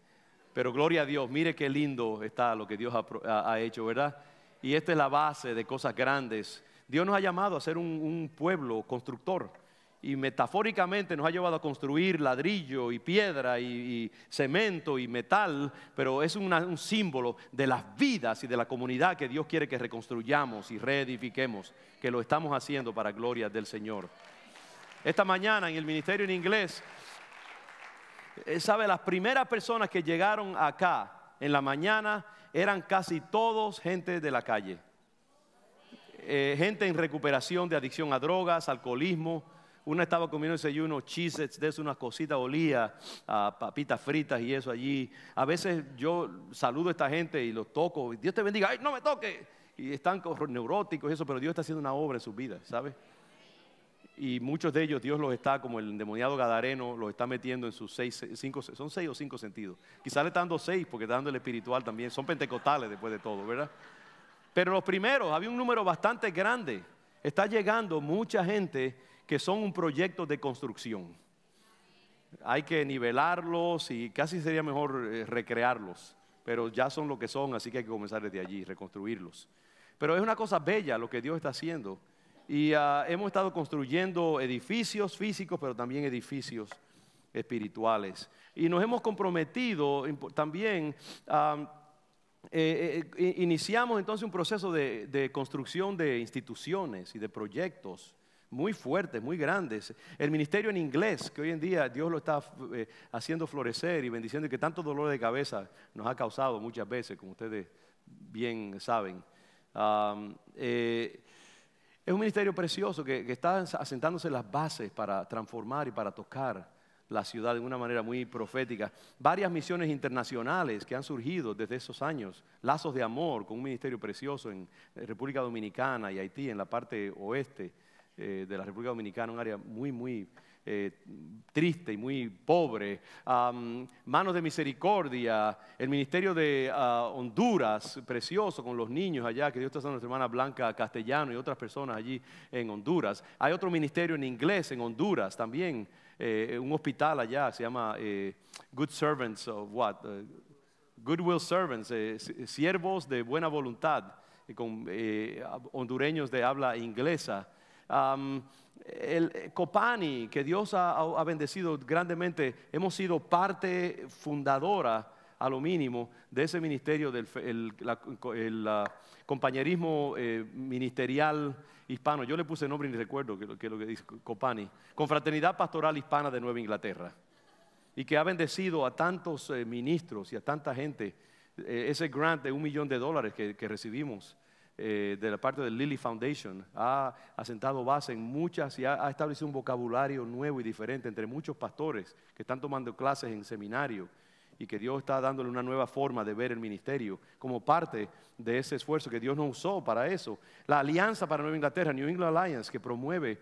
Pero gloria a Dios, mire qué lindo está lo que Dios ha, hecho, ¿verdad? Y esta es la base de cosas grandes. Dios nos ha llamado a ser un pueblo constructor y metafóricamente nos ha llevado a construir ladrillo y piedra y, cemento y metal, pero es un símbolo de las vidas y de la comunidad que Dios quiere que reconstruyamos y reedifiquemos, que lo estamos haciendo para gloria del Señor. Esta mañana en el Ministerio en Inglés, eh, sabe, las primeras personas que llegaron acá en la mañana eran casi todos gente de la calle. Eh, gente en recuperación de adicción a drogas, alcoholismo, una estaba comiendo unos chisets, de eso, unas cositas, olía a papitas fritas y eso allí. A veces yo saludo a esta gente y los toco, y Dios te bendiga, ¡ay, no me toque! Y están neuróticos y eso, pero Dios está haciendo una obra en sus vidas, ¿sabes? Y muchos de ellos, Dios los está, como el endemoniado gadareno, los está metiendo en sus seis, cinco, son seis o cinco sentidos. Quizás le está dando seis porque está dando el espiritual también. Son pentecostales después de todo, ¿verdad? Pero los primeros, había un número bastante grande. Está llegando mucha gente que son un proyecto de construcción. Hay que nivelarlos y casi sería mejor eh, recrearlos, pero ya son lo que son, así que hay que comenzar desde allí, reconstruirlos. Pero es una cosa bella lo que Dios está haciendo. Y ah, hemos estado construyendo edificios físicos, pero también edificios espirituales. Y nos hemos comprometido también, eh, eh, iniciamos entonces un proceso de, construcción de instituciones y de proyectos muy fuertes, muy grandes. El ministerio en inglés, que hoy en día Dios lo está eh, haciendo florecer y bendiciendo y que tanto dolor de cabeza nos ha causado muchas veces, como ustedes bien saben. Eh, es un ministerio precioso que, está asentándose las bases para transformar y para tocar la ciudad de una manera muy profética. Varias misiones internacionales que han surgido desde esos años, lazos de amor con un ministerio precioso en República Dominicana y Haití, en la parte oeste. Eh, de la República Dominicana, un área muy, muy eh, triste y muy pobre. Manos de Misericordia, el Ministerio de ah, Honduras, precioso con los niños allá, que Dios está a nuestra hermana Blanca Castellano y otras personas allí en Honduras. Hay otro ministerio en inglés en Honduras también, eh, un hospital allá, se llama Good Servants of What? Goodwill Servants, siervos de buena voluntad, con hondureños de habla inglesa el eh, Copani, que Dios ha, bendecido grandemente, hemos sido parte fundadora, a lo mínimo, de ese ministerio del el, compañerismo eh, ministerial hispano. Yo le puse nombre y recuerdo que, es lo que dice Copani. Confraternidad Pastoral Hispana de Nueva Inglaterra. Y que ha bendecido a tantos eh, ministros y a tanta gente. ese grant de un millón de dólares que recibimos eh, de la parte de Lilly Foundation, ha asentado base en muchas y ha, ha, establecido un vocabulario nuevo y diferente entre muchos pastores que están tomando clases en seminario y que Dios está dándole una nueva forma de ver el ministerio como parte de ese esfuerzo que Dios nos usó para eso. La Alianza para Nueva Inglaterra, New England Alliance, que promueve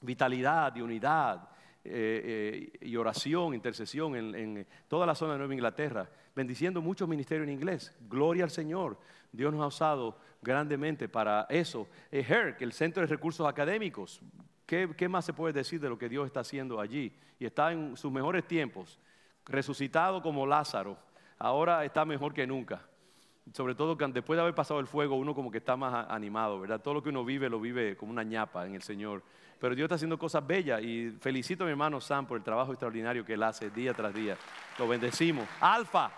vitalidad y unidad eh, eh, y oración, intercesión en, toda la zona de Nueva Inglaterra, bendiciendo muchos ministerios en inglés. Gloria al Señor. Dios nos ha usado grandemente para eso. Eh, HERC, el Centro de Recursos Académicos. ¿Qué más se puede decir de lo que Dios está haciendo allí? Y está en sus mejores tiempos, resucitado como Lázaro. Ahora está mejor que nunca sobre todo después de haber pasado el fuego, uno como que está más animado, ¿verdad? Todo lo que uno vive lo vive como una ñapa en el Señor. Pero Dios está haciendo cosas bellas y felicito a mi hermano Sam por el trabajo extraordinario que él hace día tras día. Lo bendecimos. Alfa,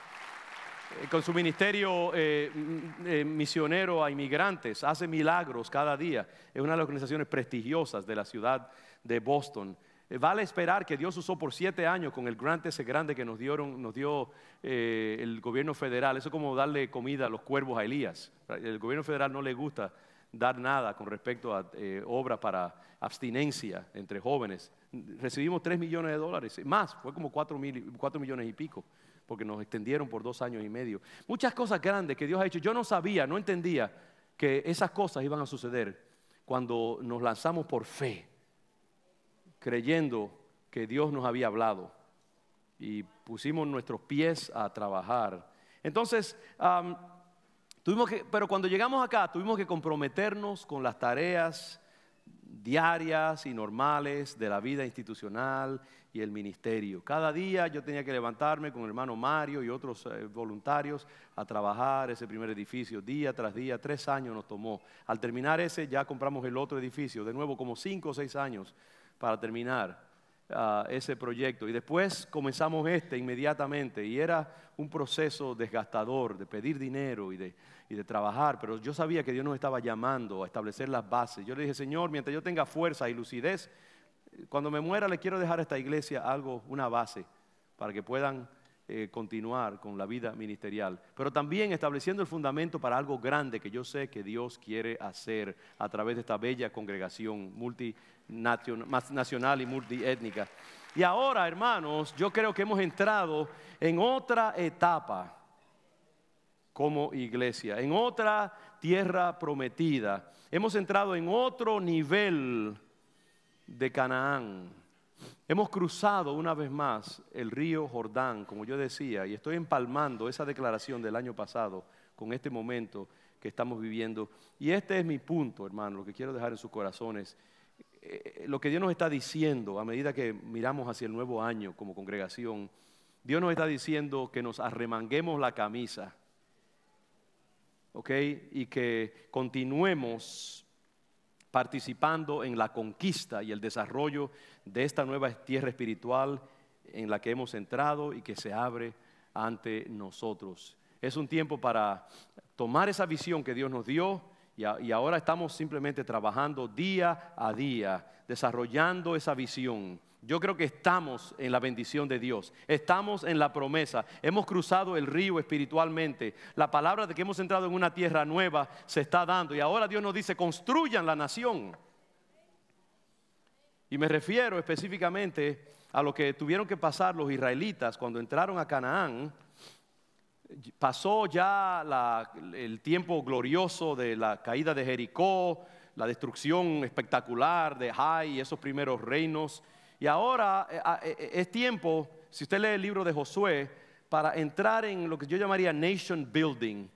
eh, con su ministerio eh, mm, eh, misionero a inmigrantes, hace milagros cada día. Es una de las organizaciones prestigiosas de la ciudad de Boston. Eh, vale esperar que Dios usó por siete años con el grant ese grande que nos, dieron, nos dio eh, el gobierno federal. Eso es como darle comida a los cuervos a Elías. El gobierno federal no le gusta dar nada con respecto a eh, obras para abstinencia entre jóvenes. Recibimos tres millones de dólares, más, fue como cuatro millones y pico, porque nos extendieron por dos años y medio. Muchas cosas grandes que Dios ha hecho. Yo no sabía, no entendía que esas cosas iban a suceder cuando nos lanzamos por fe creyendo que Dios nos había hablado y pusimos nuestros pies a trabajar. Entonces, tuvimos que, pero cuando llegamos acá, tuvimos que comprometernos con las tareas diarias y normales de la vida institucional y el ministerio. Cada día yo tenía que levantarme con el hermano Mario y otros eh, voluntarios a trabajar ese primer edificio, día tras día, tres años nos tomó. Al terminar ese ya compramos el otro edificio, de nuevo como cinco o seis años para terminar ah, ese proyecto. Y después comenzamos este inmediatamente y era un proceso desgastador de pedir dinero y de, trabajar, pero yo sabía que Dios nos estaba llamando a establecer las bases. Yo le dije, Señor, mientras yo tenga fuerza y lucidez, cuando me muera le quiero dejar a esta iglesia algo, una base, para que puedan eh, continuar con la vida ministerial. Pero también estableciendo el fundamento para algo grande que yo sé que Dios quiere hacer a través de esta bella congregación multi nacional y multiétnica. Y ahora, hermanos, yo creo que hemos entrado en otra etapa como iglesia, en otra tierra prometida. Hemos entrado en otro nivel de Canaán. Hemos cruzado una vez más el río Jordán, como yo decía, y estoy empalmando esa declaración del año pasado con este momento que estamos viviendo. Y este es mi punto, hermano, lo que quiero dejar en sus corazones. Eh, lo que Dios nos está diciendo a medida que miramos hacia el nuevo año como congregación, Dios nos está diciendo que nos arremanguemos la camisa, ¿ok? Y que continuemos participando en la conquista y el desarrollo de esta nueva tierra espiritual en la que hemos entrado y que se abre ante nosotros. Es un tiempo para tomar esa visión que Dios nos dio y, ahora estamos simplemente trabajando día a día, desarrollando esa visión. Yo creo que estamos en la bendición de Dios, estamos en la promesa, hemos cruzado el río espiritualmente, la palabra de que hemos entrado en una tierra nueva se está dando y ahora Dios nos dice, construyan la nación. Y me refiero específicamente a lo que tuvieron que pasar los israelitas cuando entraron a Canaán, pasó ya el tiempo glorioso de la caída de Jericó, la destrucción espectacular de Jai y esos primeros reinos. Y ahora eh, ah, eh, eh, es tiempo, si usted lee el libro de Josué, para entrar en lo que yo llamaría nation building,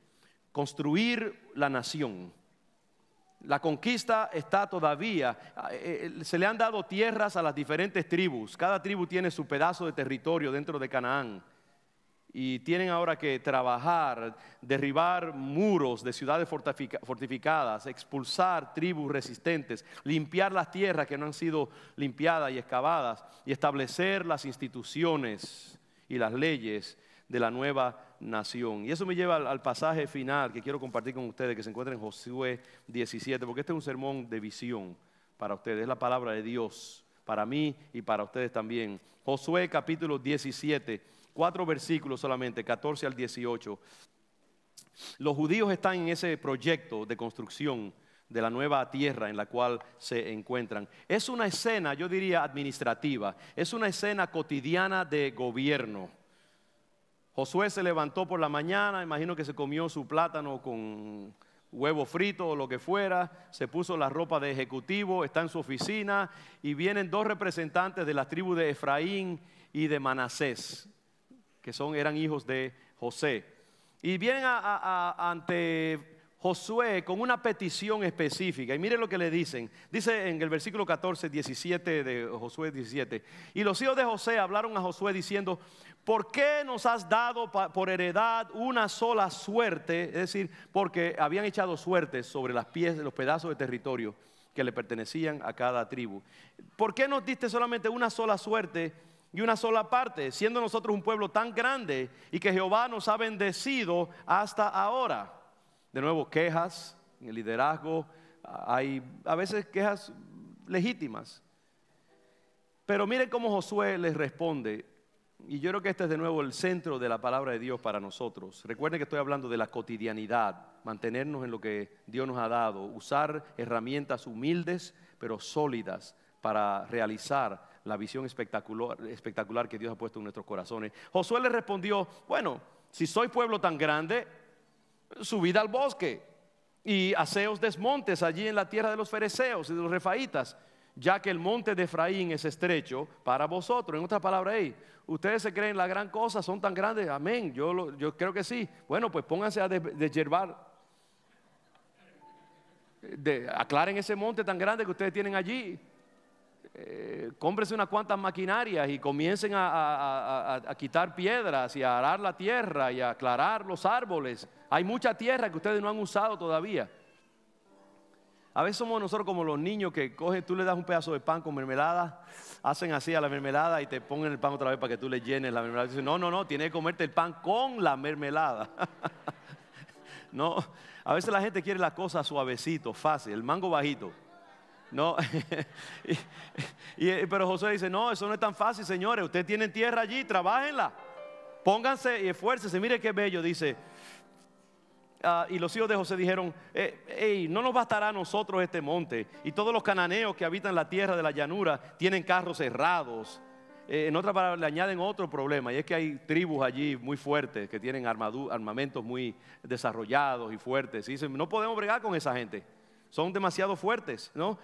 construir la nación. La conquista está todavía, ah, se le han dado tierras a las diferentes tribus, cada tribu tiene su pedazo de territorio dentro de Canaán y tienen ahora que trabajar, derribar muros de ciudades fortificadas, expulsar tribus resistentes, limpiar las tierras que no han sido limpiadas y excavadas y establecer las instituciones y las leyes de la nueva nación. Y eso me lleva al, pasaje final que quiero compartir con ustedes, que se encuentra en Josué 17, porque este es un sermón de visión para ustedes, es la palabra de Dios para mí y para ustedes también. Josué capítulo 17 cuatro versículos solamente, 14 al 18. Los judíos están en ese proyecto de construcción de la nueva tierra en la cual se encuentran. Es una escena, yo diría, administrativa, es una escena cotidiana de gobierno. Josué se levantó por la mañana, imagino que se comió su plátano con huevo frito o lo que fuera, se puso la ropa de ejecutivo, está en su oficina y vienen dos representantes de las tribus de Efraín y de Manasés que son, eran hijos de José. Y vienen ante Josué con una petición específica. Y mire lo que le dicen. Dice en el versículo 14, 17 de Josué 17. Y los hijos de José hablaron a Josué diciendo, ¿por qué nos has dado por heredad una sola suerte? Es decir, porque habían echado suerte sobre las pies de los pedazos de territorio que le pertenecían a cada tribu. ¿Por qué nos diste solamente una sola suerte? y una sola parte, siendo nosotros un pueblo tan grande y que Jehová nos ha bendecido hasta ahora. De nuevo, quejas en el liderazgo, hay a veces quejas legítimas. Pero miren cómo Josué les responde. Y yo creo que este es de nuevo el centro de la palabra de Dios para nosotros. Recuerden que estoy hablando de la cotidianidad, mantenernos en lo que Dios nos ha dado, usar herramientas humildes pero sólidas para realizar la visión espectacular, que Dios ha puesto en nuestros corazones. Josué le respondió, bueno, si soy pueblo tan grande, subid al bosque y haceos desmontes allí en la tierra de los fereceos y de los refaitas, ya que el monte de Efraín es estrecho para vosotros. En otra palabra ustedes se creen la gran cosa, son tan grandes, amén, yo, yo creo que sí. Bueno, pues pónganse a deshiervar de, aclaren ese monte tan grande que ustedes tienen allí. Eh, cómprese unas cuantas maquinarias y comiencen a, quitar piedras y a arar la tierra y a aclarar los árboles. Hay mucha tierra que ustedes no han usado todavía. A veces somos nosotros como los niños que cogen, tú le das un pedazo de pan con mermelada, hacen así a la mermelada y te ponen el pan otra vez para que tú le llenes la mermelada. no, no, no, tienes que comerte el pan con la mermelada. (laughs) no, a veces la gente quiere las cosas suavecito, fácil, el mango bajito. No. (laughs) pero José dice, no, eso no es tan fácil, señores. Ustedes tienen tierra allí, trabajenla. Pónganse y esfuércense. Mire qué bello, dice. Ah, y los hijos de José dijeron, eh, no nos bastará a nosotros este monte. Y todos los cananeos que habitan la tierra de la llanura tienen carros cerrados. Eh, en otra palabra, le añaden otro problema, y es que hay tribus allí muy fuertes que tienen armamentos muy desarrollados y fuertes. Y dicen, no podemos bregar con esa gente, son demasiado fuertes, ¿no?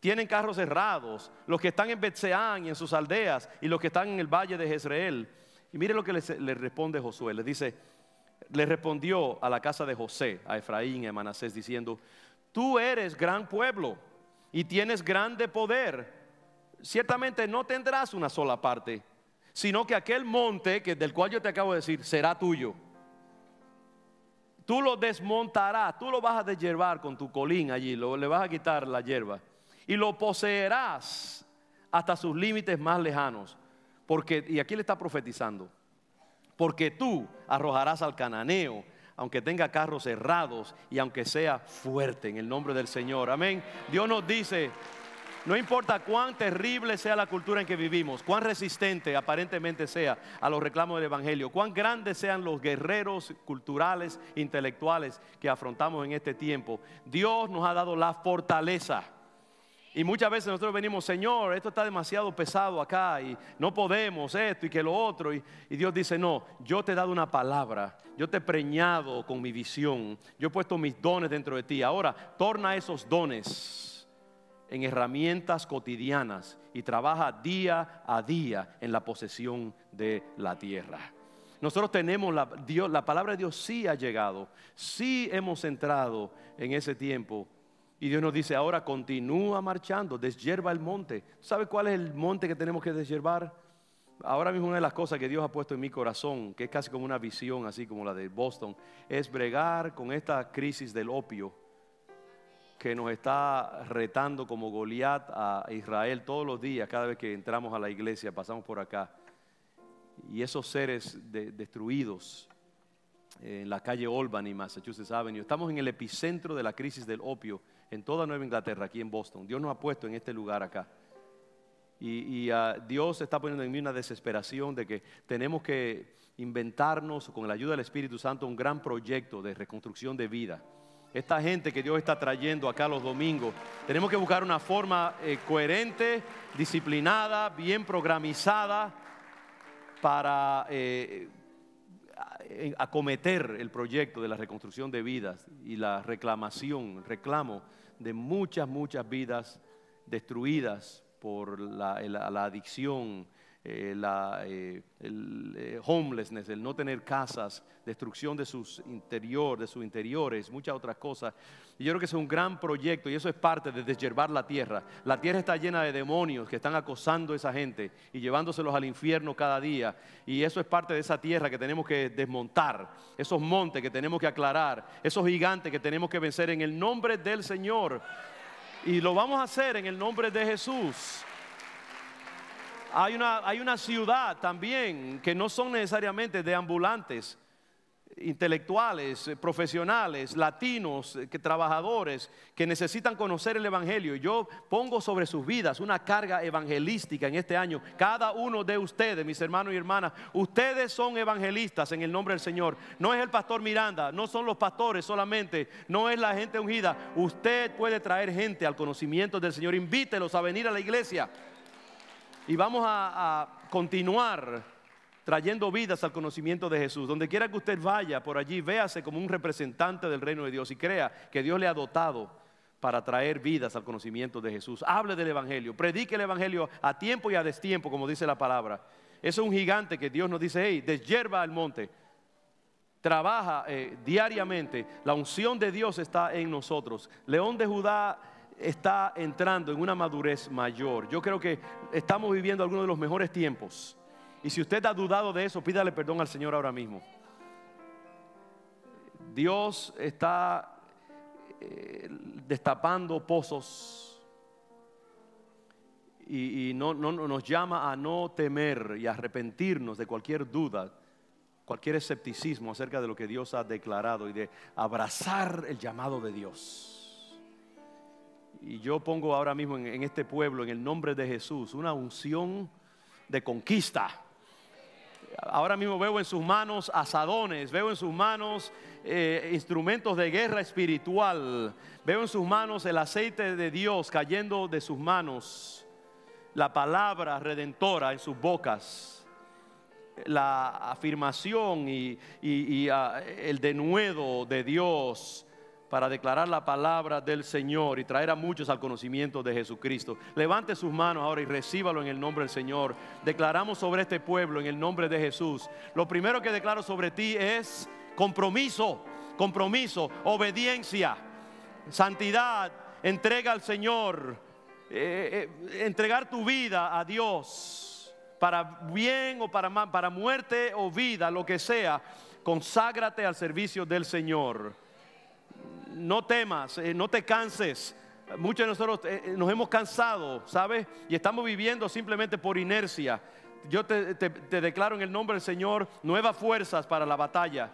tienen carros cerrados, los que están en Betseán y en sus aldeas, y los que están en el valle de Jezreel. Y mire lo que le responde Josué, le dice, le respondió a la casa de José, a Efraín y a Manasés, diciendo, tú eres gran pueblo y tienes grande poder, ciertamente no tendrás una sola parte, sino que aquel monte que, del cual yo te acabo de decir será tuyo. Tú lo desmontarás, tú lo vas a deshiervar con tu colín allí, lo, le vas a quitar la hierba y lo poseerás hasta sus límites más lejanos. Porque, y aquí le está profetizando, porque tú arrojarás al cananeo, aunque tenga carros cerrados y aunque sea fuerte en el nombre del Señor. Amén. Dios nos dice, no importa cuán terrible sea la cultura en que vivimos, cuán resistente aparentemente sea a los reclamos del Evangelio, cuán grandes sean los guerreros culturales, intelectuales que afrontamos en este tiempo, Dios nos ha dado la fortaleza y muchas veces nosotros venimos, Señor, esto está demasiado pesado acá y no podemos esto y que lo otro. Y, Dios dice, no, yo te he dado una palabra, yo te he preñado con mi visión, yo he puesto mis dones dentro de ti. Ahora, torna esos dones en herramientas cotidianas y trabaja día a día en la posesión de la tierra. Nosotros tenemos la, la palabra de Dios sí ha llegado, sí hemos entrado en ese tiempo y Dios nos dice, ahora continúa marchando, deshierva el monte. ¿Sabe cuál es el monte que tenemos que deshiervar? Ahora mismo una de las cosas que Dios ha puesto en mi corazón, que es casi como una visión, así como la de Boston, es bregar con esta crisis del opio que nos está retando como Goliat a Israel todos los días, cada vez que entramos a la iglesia, pasamos por acá. Y esos seres destruidos, en la calle y Massachusetts Avenue. Estamos en el epicentro de la crisis del opio en toda Nueva Inglaterra, aquí en Boston. Dios nos ha puesto en este lugar acá. Y, ah, Dios está poniendo en mí una desesperación de que tenemos que inventarnos, con la ayuda del Espíritu Santo, un gran proyecto de reconstrucción de vida. Esta gente que Dios está trayendo acá los domingos, tenemos que buscar una forma eh, coherente, disciplinada, bien programizada para eh, acometer el proyecto de la reconstrucción de vidas y la reclamación, reclamo de muchas, muchas vidas destruidas por la, la adicción, eh, la, eh, el eh, homelessness, el no tener casas, destrucción de sus interior, de sus interiores, muchas otras cosas. Y yo creo que es un gran proyecto y eso es parte de desherbar la tierra. La tierra está llena de demonios que están acosando a esa gente y llevándoselos al infierno cada día. Y eso es parte de esa tierra que tenemos que desmontar, esos montes que tenemos que aclarar, esos gigantes que tenemos que vencer en el nombre del Señor. Y lo vamos a hacer en el nombre de Jesús. Hay una, ciudad también que no son necesariamente de ambulantes, intelectuales, eh, profesionales, latinos, eh, que, trabajadores, que necesitan conocer el Evangelio. Yo pongo sobre sus vidas una carga evangelística en este año. Cada uno de ustedes, mis hermanos y hermanas, ustedes son evangelistas en el nombre del Señor. No es el pastor Miranda, no son los pastores solamente, no es la gente ungida. Usted puede traer gente al conocimiento del Señor. Invítelos a venir a la iglesia. Y vamos a, continuar trayendo vidas al conocimiento de Jesús. Donde quiera que usted vaya, por allí véase como un representante del reino de Dios y crea que Dios le ha dotado para traer vidas al conocimiento de Jesús. Hable del Evangelio, predique el Evangelio a tiempo y a destiempo, como dice la palabra. Eso es un gigante que Dios nos dice, hey, deshierva al monte. Trabaja eh, diariamente. La unción de Dios está en nosotros. León de Judá está entrando en una madurez mayor. Yo creo que estamos viviendo algunos de los mejores tiempos. Y si usted ha dudado de eso, pídale perdón al Señor ahora mismo. Dios está eh, destapando pozos y, no, nos llama a no temer y arrepentirnos de cualquier duda, cualquier escepticismo acerca de lo que Dios ha declarado y de abrazar el llamado de Dios. Y yo pongo ahora mismo en, este pueblo, en el nombre de Jesús, una unción de conquista. Ahora mismo veo en sus manos asadones, veo en sus manos eh, instrumentos de guerra espiritual, veo en sus manos el aceite de Dios cayendo de sus manos, la palabra redentora en sus bocas, la afirmación y, ah, el denuedo de Dios para declarar la palabra del Señor y traer a muchos al conocimiento de Jesucristo. Levante sus manos ahora y recíbalo en el nombre del Señor. Declaramos sobre este pueblo en el nombre de Jesús. Lo primero que declaro sobre ti es compromiso, compromiso, obediencia, santidad, entrega al Señor, eh, eh, entregar tu vida a Dios para bien o para, para muerte o vida, lo que sea. Conságrate al servicio del Señor no temas, eh, no te canses. Muchos de nosotros eh, eh, nos hemos cansado, ¿sabes? Y estamos viviendo simplemente por inercia. Yo te, declaro en el nombre del Señor nuevas fuerzas para la batalla.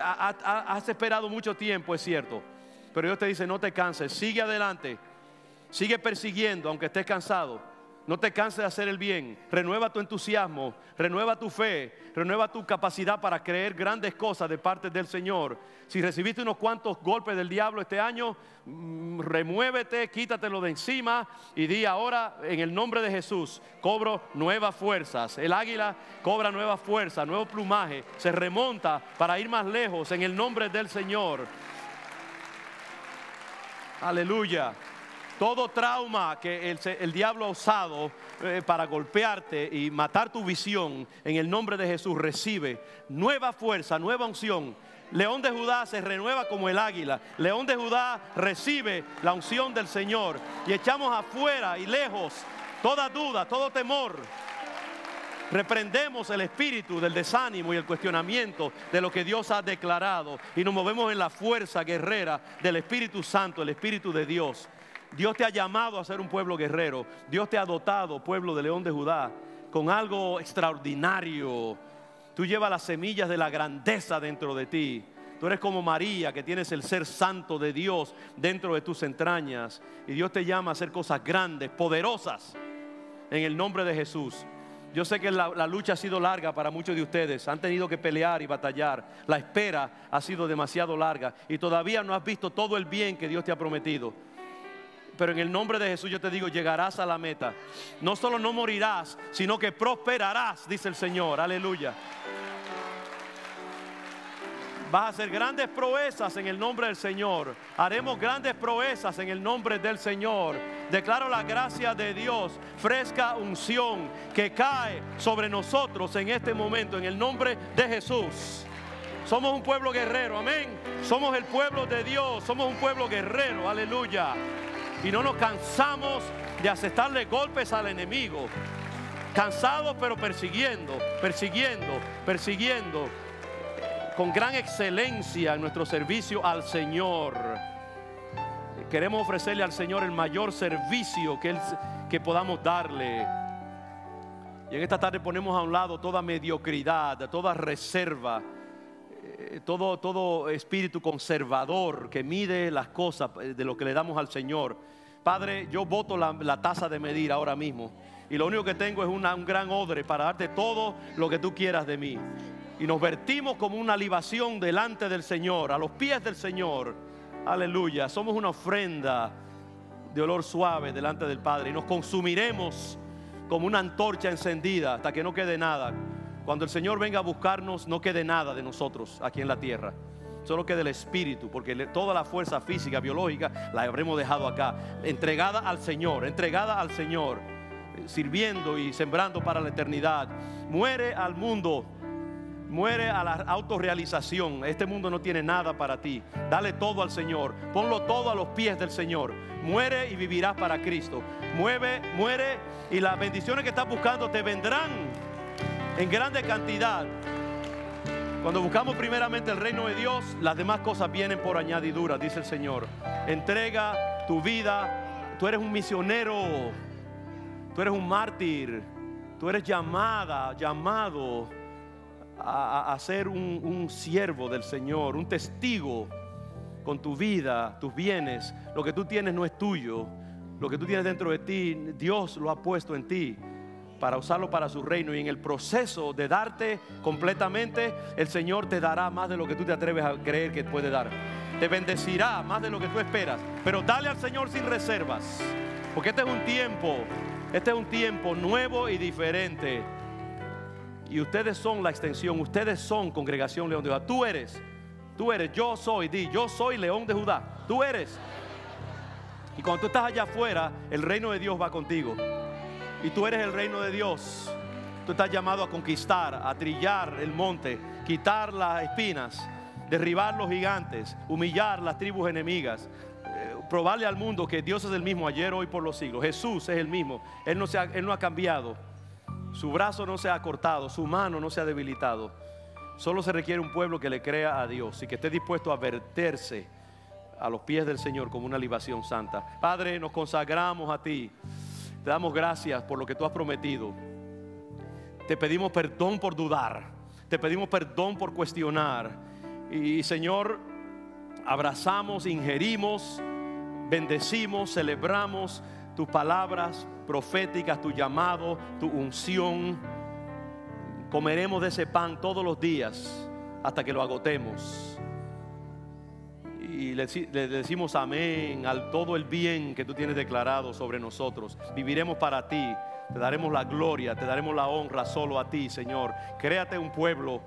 has esperado mucho tiempo, es cierto. Pero Dios te dice, no te canses, sigue adelante, sigue persiguiendo, aunque estés cansado. No te canses de hacer el bien. Renueva tu entusiasmo, renueva tu fe, renueva tu capacidad para creer grandes cosas de parte del Señor. Si recibiste unos cuantos golpes del diablo este año, mm, remuévete, quítatelo de encima y di ahora en el nombre de Jesús, cobro nuevas fuerzas. El águila cobra nuevas fuerzas, nuevo plumaje, se remonta para ir más lejos en el nombre del Señor. Aleluya todo trauma que el, diablo ha usado eh, para golpearte y matar tu visión, en el nombre de Jesús recibe nueva fuerza, nueva unción. León de Judá se renueva como el águila. León de Judá recibe la unción del Señor. Y echamos afuera y lejos toda duda, todo temor. Reprendemos el espíritu del desánimo y el cuestionamiento de lo que Dios ha declarado y nos movemos en la fuerza guerrera del Espíritu Santo, el Espíritu de Dios. Dios te ha llamado a ser un pueblo guerrero. Dios te ha dotado, pueblo de León de Judá, con algo extraordinario. Tú llevas las semillas de la grandeza dentro de ti. Tú eres como María, que tienes el ser santo de Dios dentro de tus entrañas. Y Dios te llama a hacer cosas grandes, poderosas, en el nombre de Jesús. Yo sé que la, lucha ha sido larga para muchos de ustedes. Han tenido que pelear y batallar. La espera ha sido demasiado larga. Y todavía no has visto todo el bien que Dios te ha prometido. Pero en el nombre de Jesús yo te digo, llegarás a la meta. No solo no morirás, sino que prosperarás, dice el Señor. Aleluya. Vas a hacer grandes proezas en el nombre del Señor. Haremos grandes proezas en el nombre del Señor. Declaro la gracia de Dios, fresca unción que cae sobre nosotros en este momento, en el nombre de Jesús. Somos un pueblo guerrero, amén. Somos el pueblo de Dios, somos un pueblo guerrero, aleluya y no nos cansamos de aceptarle golpes al enemigo. Cansados pero persiguiendo, persiguiendo, persiguiendo con gran excelencia en nuestro servicio al Señor. Queremos ofrecerle al Señor el mayor servicio que, que podamos darle. Y en esta tarde ponemos a un lado toda mediocridad, toda reserva. Eh, todo, todo espíritu conservador que mide las cosas eh, de lo que le damos al Señor. Padre, yo voto la, tasa taza de medir ahora mismo. Y lo único que tengo es un gran odre para darte todo lo que tú quieras de mí. Y nos vertimos como una libación delante del Señor, a los pies del Señor. Aleluya. Somos una ofrenda de olor suave delante del Padre. Y nos consumiremos como una antorcha encendida hasta que no quede nada. Cuando el Señor venga a buscarnos, no quede nada de nosotros aquí en la tierra. Solo quede el espíritu, porque toda la fuerza física, biológica, la habremos dejado acá. Entregada al Señor, entregada al Señor, eh, sirviendo y sembrando para la eternidad. Muere al mundo, muere a la autorrealización. Este mundo no tiene nada para ti. Dale todo al Señor, ponlo todo a los pies del Señor. Muere y vivirás para Cristo. Mueve, muere y las bendiciones que estás buscando te vendrán en grande cantidad. Cuando buscamos primeramente el reino de Dios, las demás cosas vienen por añadidura, dice el Señor. Entrega tu vida, tú eres un misionero, tú eres un mártir, tú eres llamada, llamado a, ser un siervo del Señor, un testigo con tu vida, tus bienes. Lo que tú tienes no es tuyo, lo que tú tienes dentro de ti, Dios lo ha puesto en ti para usarlo para su reino. Y en el proceso de darte completamente, el Señor te dará más de lo que tú te atreves a creer que puede dar. Te bendecirá más de lo que tú esperas. Pero dale al Señor sin reservas. Porque este es un tiempo, este es un tiempo nuevo y diferente. Y ustedes son la extensión, ustedes son congregación León de Judá. Tú eres, tú eres, yo soy, di, yo soy León de Judá. Tú eres. Y cuando tú estás allá afuera, el reino de Dios va contigo y tú eres el reino de Dios. Tú estás llamado a conquistar, a trillar el monte, quitar las espinas, derribar los gigantes, humillar las tribus enemigas, eh, probarle al mundo que Dios es el mismo ayer, hoy, por los siglos. Jesús es el mismo. Él no, se ha, él no ha cambiado. Su brazo no se ha cortado, su mano no se ha debilitado. Solo se requiere un pueblo que le crea a Dios y que esté dispuesto a verterse a los pies del Señor como una libación santa. Padre, nos consagramos a ti. Te damos gracias por lo que tú has prometido. Te pedimos perdón por dudar. Te pedimos perdón por cuestionar. Y Señor, abrazamos, ingerimos, bendecimos, celebramos tus palabras proféticas, tu llamado, tu unción. Comeremos de ese pan todos los días hasta que lo agotemos y le, decimos amén al todo el bien que tú tienes declarado sobre nosotros. Viviremos para ti, te daremos la gloria, te daremos la honra solo a ti, Señor. Créate un pueblo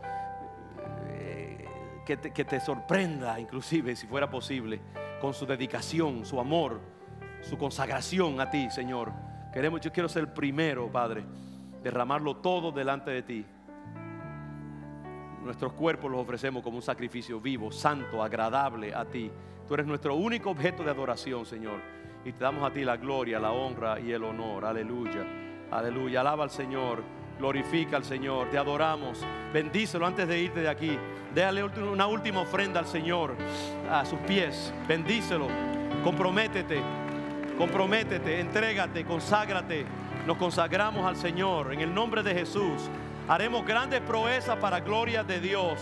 eh, que te, que te, sorprenda, inclusive si fuera posible, con su dedicación, su amor, su consagración a ti, Señor. Queremos, yo quiero ser el primero, Padre, derramarlo todo delante de ti. Nuestros cuerpos los ofrecemos como un sacrificio vivo, santo, agradable a ti. Tú eres nuestro único objeto de adoración, Señor. Y te damos a ti la gloria, la honra y el honor. Aleluya. Aleluya. Alaba al Señor. Glorifica al Señor. Te adoramos. Bendícelo antes de irte de aquí. Déjale una última ofrenda al Señor. A sus pies. Bendícelo. Comprométete. Comprométete. Entrégate. Conságrate. Nos consagramos al Señor. En el nombre de Jesús. Haremos grandes proezas para gloria de Dios.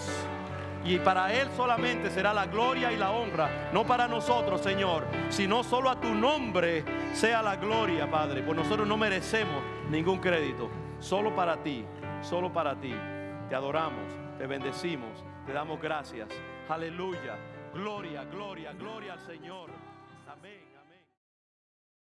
Y para Él solamente será la gloria y la honra, no para nosotros, Señor, sino solo a tu nombre sea la gloria, Padre. Porque nosotros no merecemos ningún crédito, solo para ti, solo para ti. Te adoramos, te bendecimos, te damos gracias. Aleluya, gloria, gloria, gloria al Señor.